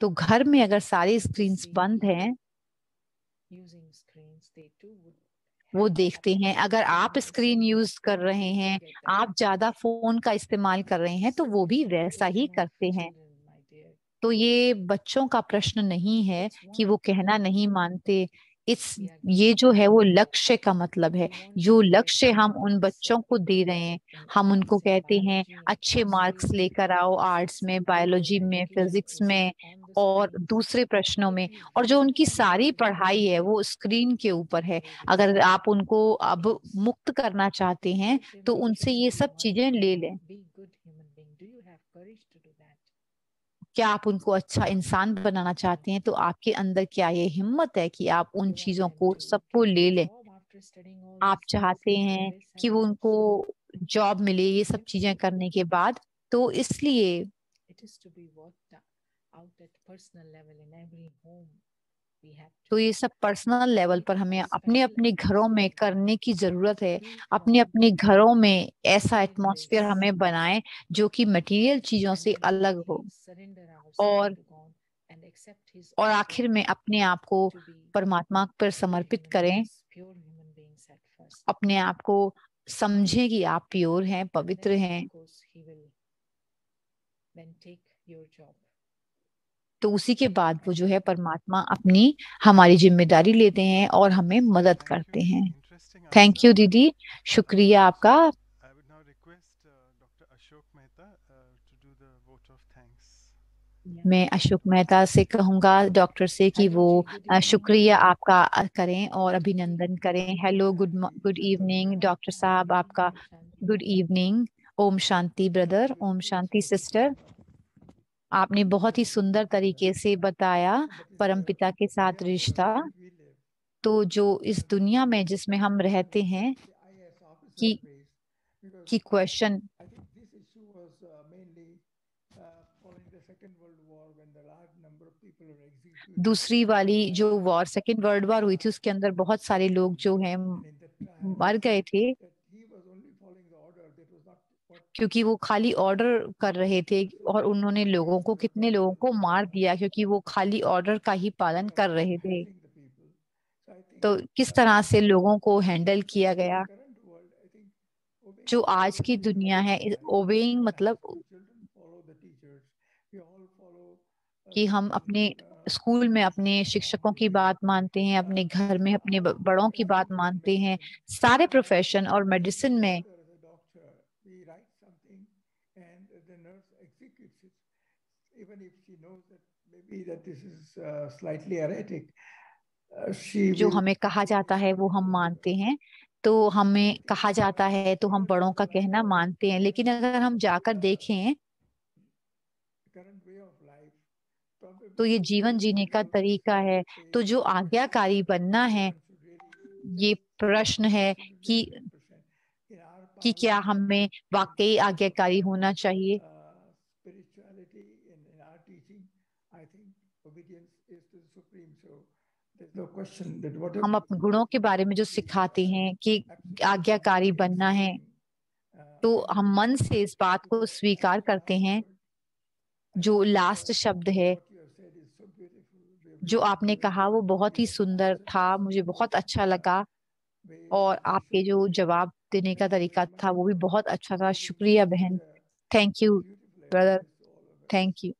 तो घर में अगर सारे स्क्रीन बंद हैं वो देखते हैं अगर आप स्क्रीन यूज कर रहे हैं आप ज्यादा फोन का इस्तेमाल कर रहे हैं तो वो भी वैसा ही करते हैं तो ये बच्चों का प्रश्न नहीं है कि वो कहना नहीं मानते इस ये जो है वो लक्ष्य का मतलब है जो लक्ष्य हम उन बच्चों को दे रहे हैं हम उनको कहते हैं अच्छे मार्क्स लेकर आओ आर्ट्स में बायोलॉजी में फिजिक्स में और दूसरे प्रश्नों में और जो उनकी सारी पढ़ाई है वो स्क्रीन के ऊपर है अगर आप उनको अब मुक्त करना चाहते हैं तो उनसे ये सब चीजें ले लें क्या आप उनको अच्छा इंसान बनाना चाहते हैं तो आपके अंदर क्या ये हिम्मत है कि आप उन चीजों को सबको ले लें आप चाहते हैं कि वो उनको जॉब मिले ये सब चीजें करने के बाद तो इसलिए तो ये सब पर्सनल लेवल पर हमें अपने अपने घरों में करने की जरूरत है अपने अपने घरों में ऐसा एटमोसफियर हमें बनाए जो कि मटेरियल चीजों से अलग हो और और आखिर में अपने आप को परमात्मा पर समर्पित करें अपने आप को समझें कि आप प्योर हैं पवित्र हैं तो उसी के बाद वो जो है परमात्मा अपनी हमारी जिम्मेदारी लेते हैं और हमें मदद करते हैं थैंक यू दीदी शुक्रिया आपका uh, uh, मैं अशोक मेहता से कहूंगा डॉक्टर से कि वो शुक्रिया आपका करें और अभिनंदन करें hello good good evening doctor साहब आपका गुड इवनिंग ओम शांति ब्रदर ओम शांति सिस्टर आपने बहुत ही सुंदर तरीके से बताया परमपिता के साथ रिश्ता तो जो इस दुनिया में जिसमें हम रहते हैं कि की क्वेश्चन दूसरी वाली जो वॉर सेकेंड वर्ल्ड वॉर हुई थी उसके अंदर बहुत सारे लोग जो हैं मर गए थे क्योंकि वो खाली ऑर्डर कर रहे थे और उन्होंने लोगों को कितने लोगों को मार दिया क्योंकि वो खाली ऑर्डर का ही पालन कर रहे थे तो किस तरह से लोगों को हैंडल किया गया जो आज की दुनिया है ओबेइंग मतलब कि हम अपने स्कूल में अपने शिक्षकों की बात मानते हैं अपने घर में अपने बड़ों की बात मानते हैं सारे प्रोफेशन और मेडिसिन में even if she knows that maybe that this is uh, slightly erratic, uh, she जो will... हमें कहा जाता है वो हम मानते हैं तो हमें कहा जाता है तो हम बड़ों का कहना मानते हैं लेकिन अगर हम जाकर देखें तो, तो ये जीवन जीने का तरीका है तो जो आज्ञाकारी बनना है ये प्रश्न है कि कि क्या हमें वाकई आज्ञाकारी होना चाहिए हम अपने गुणों के बारे में जो सिखाते हैं कि आज्ञाकारी बनना है तो हम मन से इस बात को स्वीकार करते हैं जो लास्ट शब्द है जो आपने कहा वो बहुत ही सुंदर था मुझे बहुत अच्छा लगा और आपके जो जवाब देने का तरीका था वो भी बहुत अच्छा था शुक्रिया बहन thank you brother thank you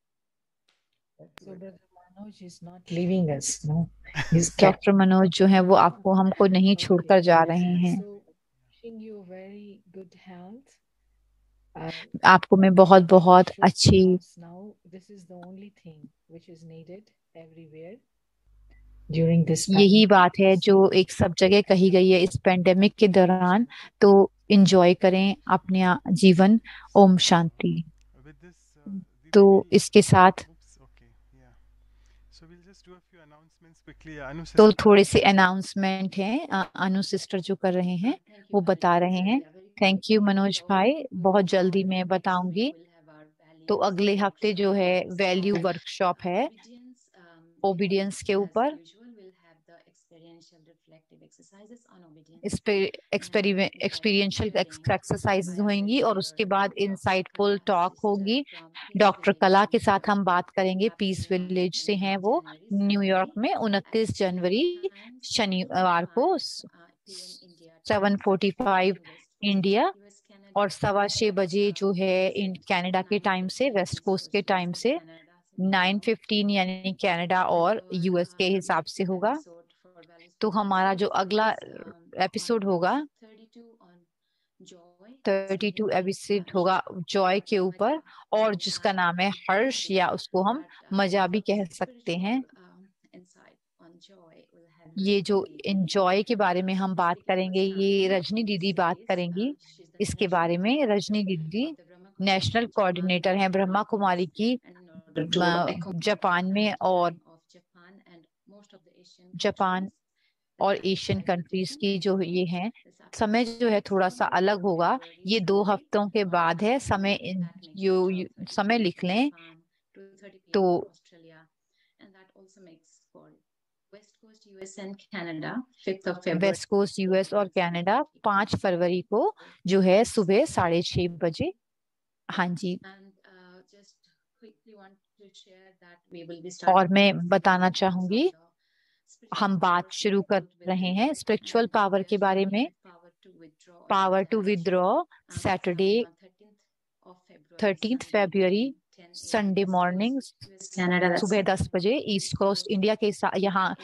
Manoj जो है वो आपको हमको नहीं छोड़कर जा रहे हैं. Uh, आपको मैं बहुत बहुत अच्छी यही बात है जो एक सब जगह कही गई है इस पेंडेमिक के दौरान तो इंजॉय करें अपने जीवन ओम शांति uh, तो इसके साथ Uh, तो थोड़े से अनाउंसमेंट हैं अनु सिस्टर जो कर रहे हैं वो बता रहे हैं थैंक यू मनोज भाई बहुत जल्दी मैं बताऊंगी तो अगले हफ्ते जो है वैल्यू वर्कशॉप है ओबीडियंस um, के ऊपर इस पे एक्सपीरियंशियल एक्सरसाइजेज होंगी और uh, उसके बाद इनसाइटफुल टॉक होगी डॉक्टर कला um, के साथ हम बात करेंगे पीस विलेज से हैं वो न्यूयॉर्क में 29 जनवरी शनिवार को 7:45 इंडिया uh, और सवा छः बजे uh, जो है इन कनाडा के टाइम से वेस्ट कोस्ट के टाइम से 9:15 यानी कनाडा और यूएस के हिसाब से होगा तो हमारा जो अगला एपिसोड uh, uh, होगा थर्टी टू एपिसोड होगा जॉय के ऊपर और जिसका नाम है हर्ष या उसको हम मजा भी कह सकते हैं um, ये जो एंजॉय के बारे में हम बात करेंगे ये रजनी दीदी बात करेंगी uh, इसके बारे में रजनी दीदी नेशनल कोऑर्डिनेटर हैं ब्रह्मा कुमारी की जापान में और जापान और एशियन कंट्रीज की जो ये हैं समय जो है थोड़ा सा अलग होगा ये दो हफ्तों के बाद है समय यो, यो, समय लिख लें तो वेस्ट कोस्ट यूएस और कनाडा पांच फरवरी को जो है सुबह साढ़े छह बजे हाँ जी uh, और मैं बताना चाहूंगी हम बात शुरू कर रहे हैं स्पिरिचुअल पावर के बारे में power to withdraw Saturday thirteen February Sunday morning सुबह दस बजे ईस्ट कोस्ट इंडिया के यहाँ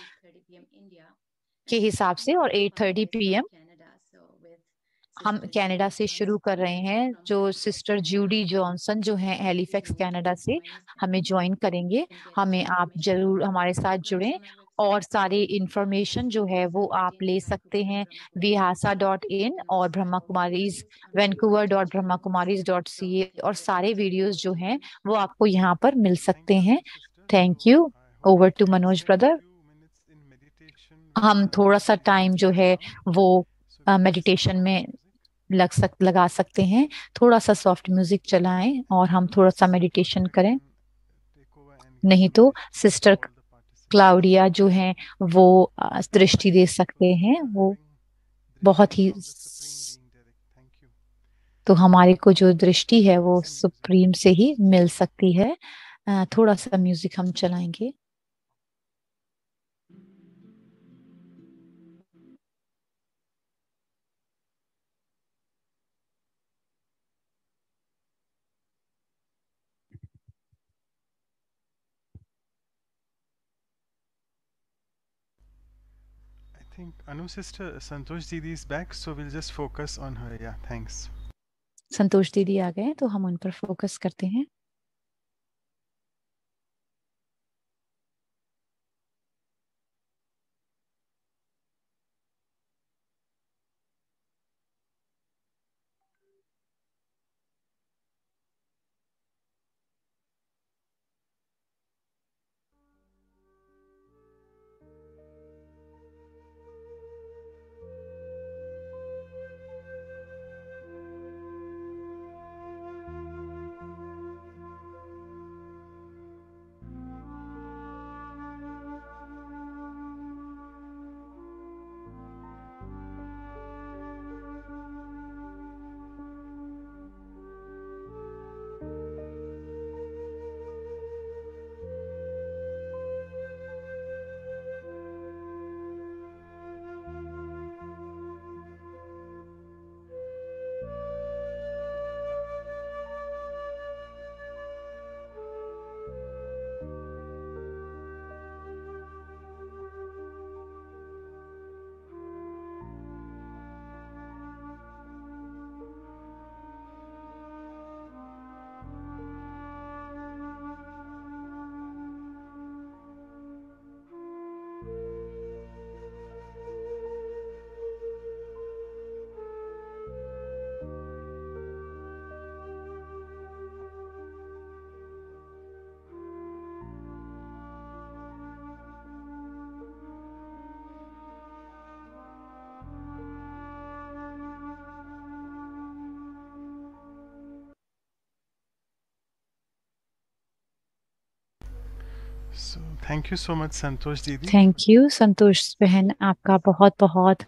के हिसाब से और एट थर्टी पी एम हम कनाडा से शुरू कर रहे हैं जो सिस्टर जूडी जॉनसन जो हैं हेलीफेक्स कनाडा से हमें ज्वाइन करेंगे हमें आप जरूर हमारे साथ जुड़ें और सारी इंफॉर्मेशन जो है वो आप ले सकते हैं विहासा डॉट इन और Brahma Kumaris Vancouver dot Brahma Kumaris dot C A और सारे वीडियोज जो हैं वो आपको यहाँ पर मिल सकते हैं thank you over to Manoj brother हम थोड़ा सा टाइम जो है वो मेडिटेशन uh, में लग सक लगा सकते हैं थोड़ा सा सॉफ्ट म्यूजिक चलाएं और हम थोड़ा सा मेडिटेशन करें नहीं तो सिस्टर क्लाउडिया जो हैं वो दृष्टि दे सकते हैं वो बहुत ही तो हमारे को जो दृष्टि है वो सुप्रीम से ही मिल सकती है थोड़ा सा म्यूजिक हम चलाएंगे think Anu sister Santosh Didi is back, so we'll just focus on her. Yeah, thanks. Santosh Didi, आ गए तो हम उन पर फोकस करते हैं thank you so much Santosh दीदी थैंक यू संतोष बहन आपका बहुत बहुत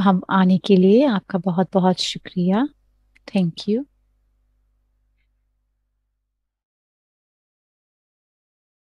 हम आने के लिए आपका बहुत बहुत शुक्रिया थैंक यू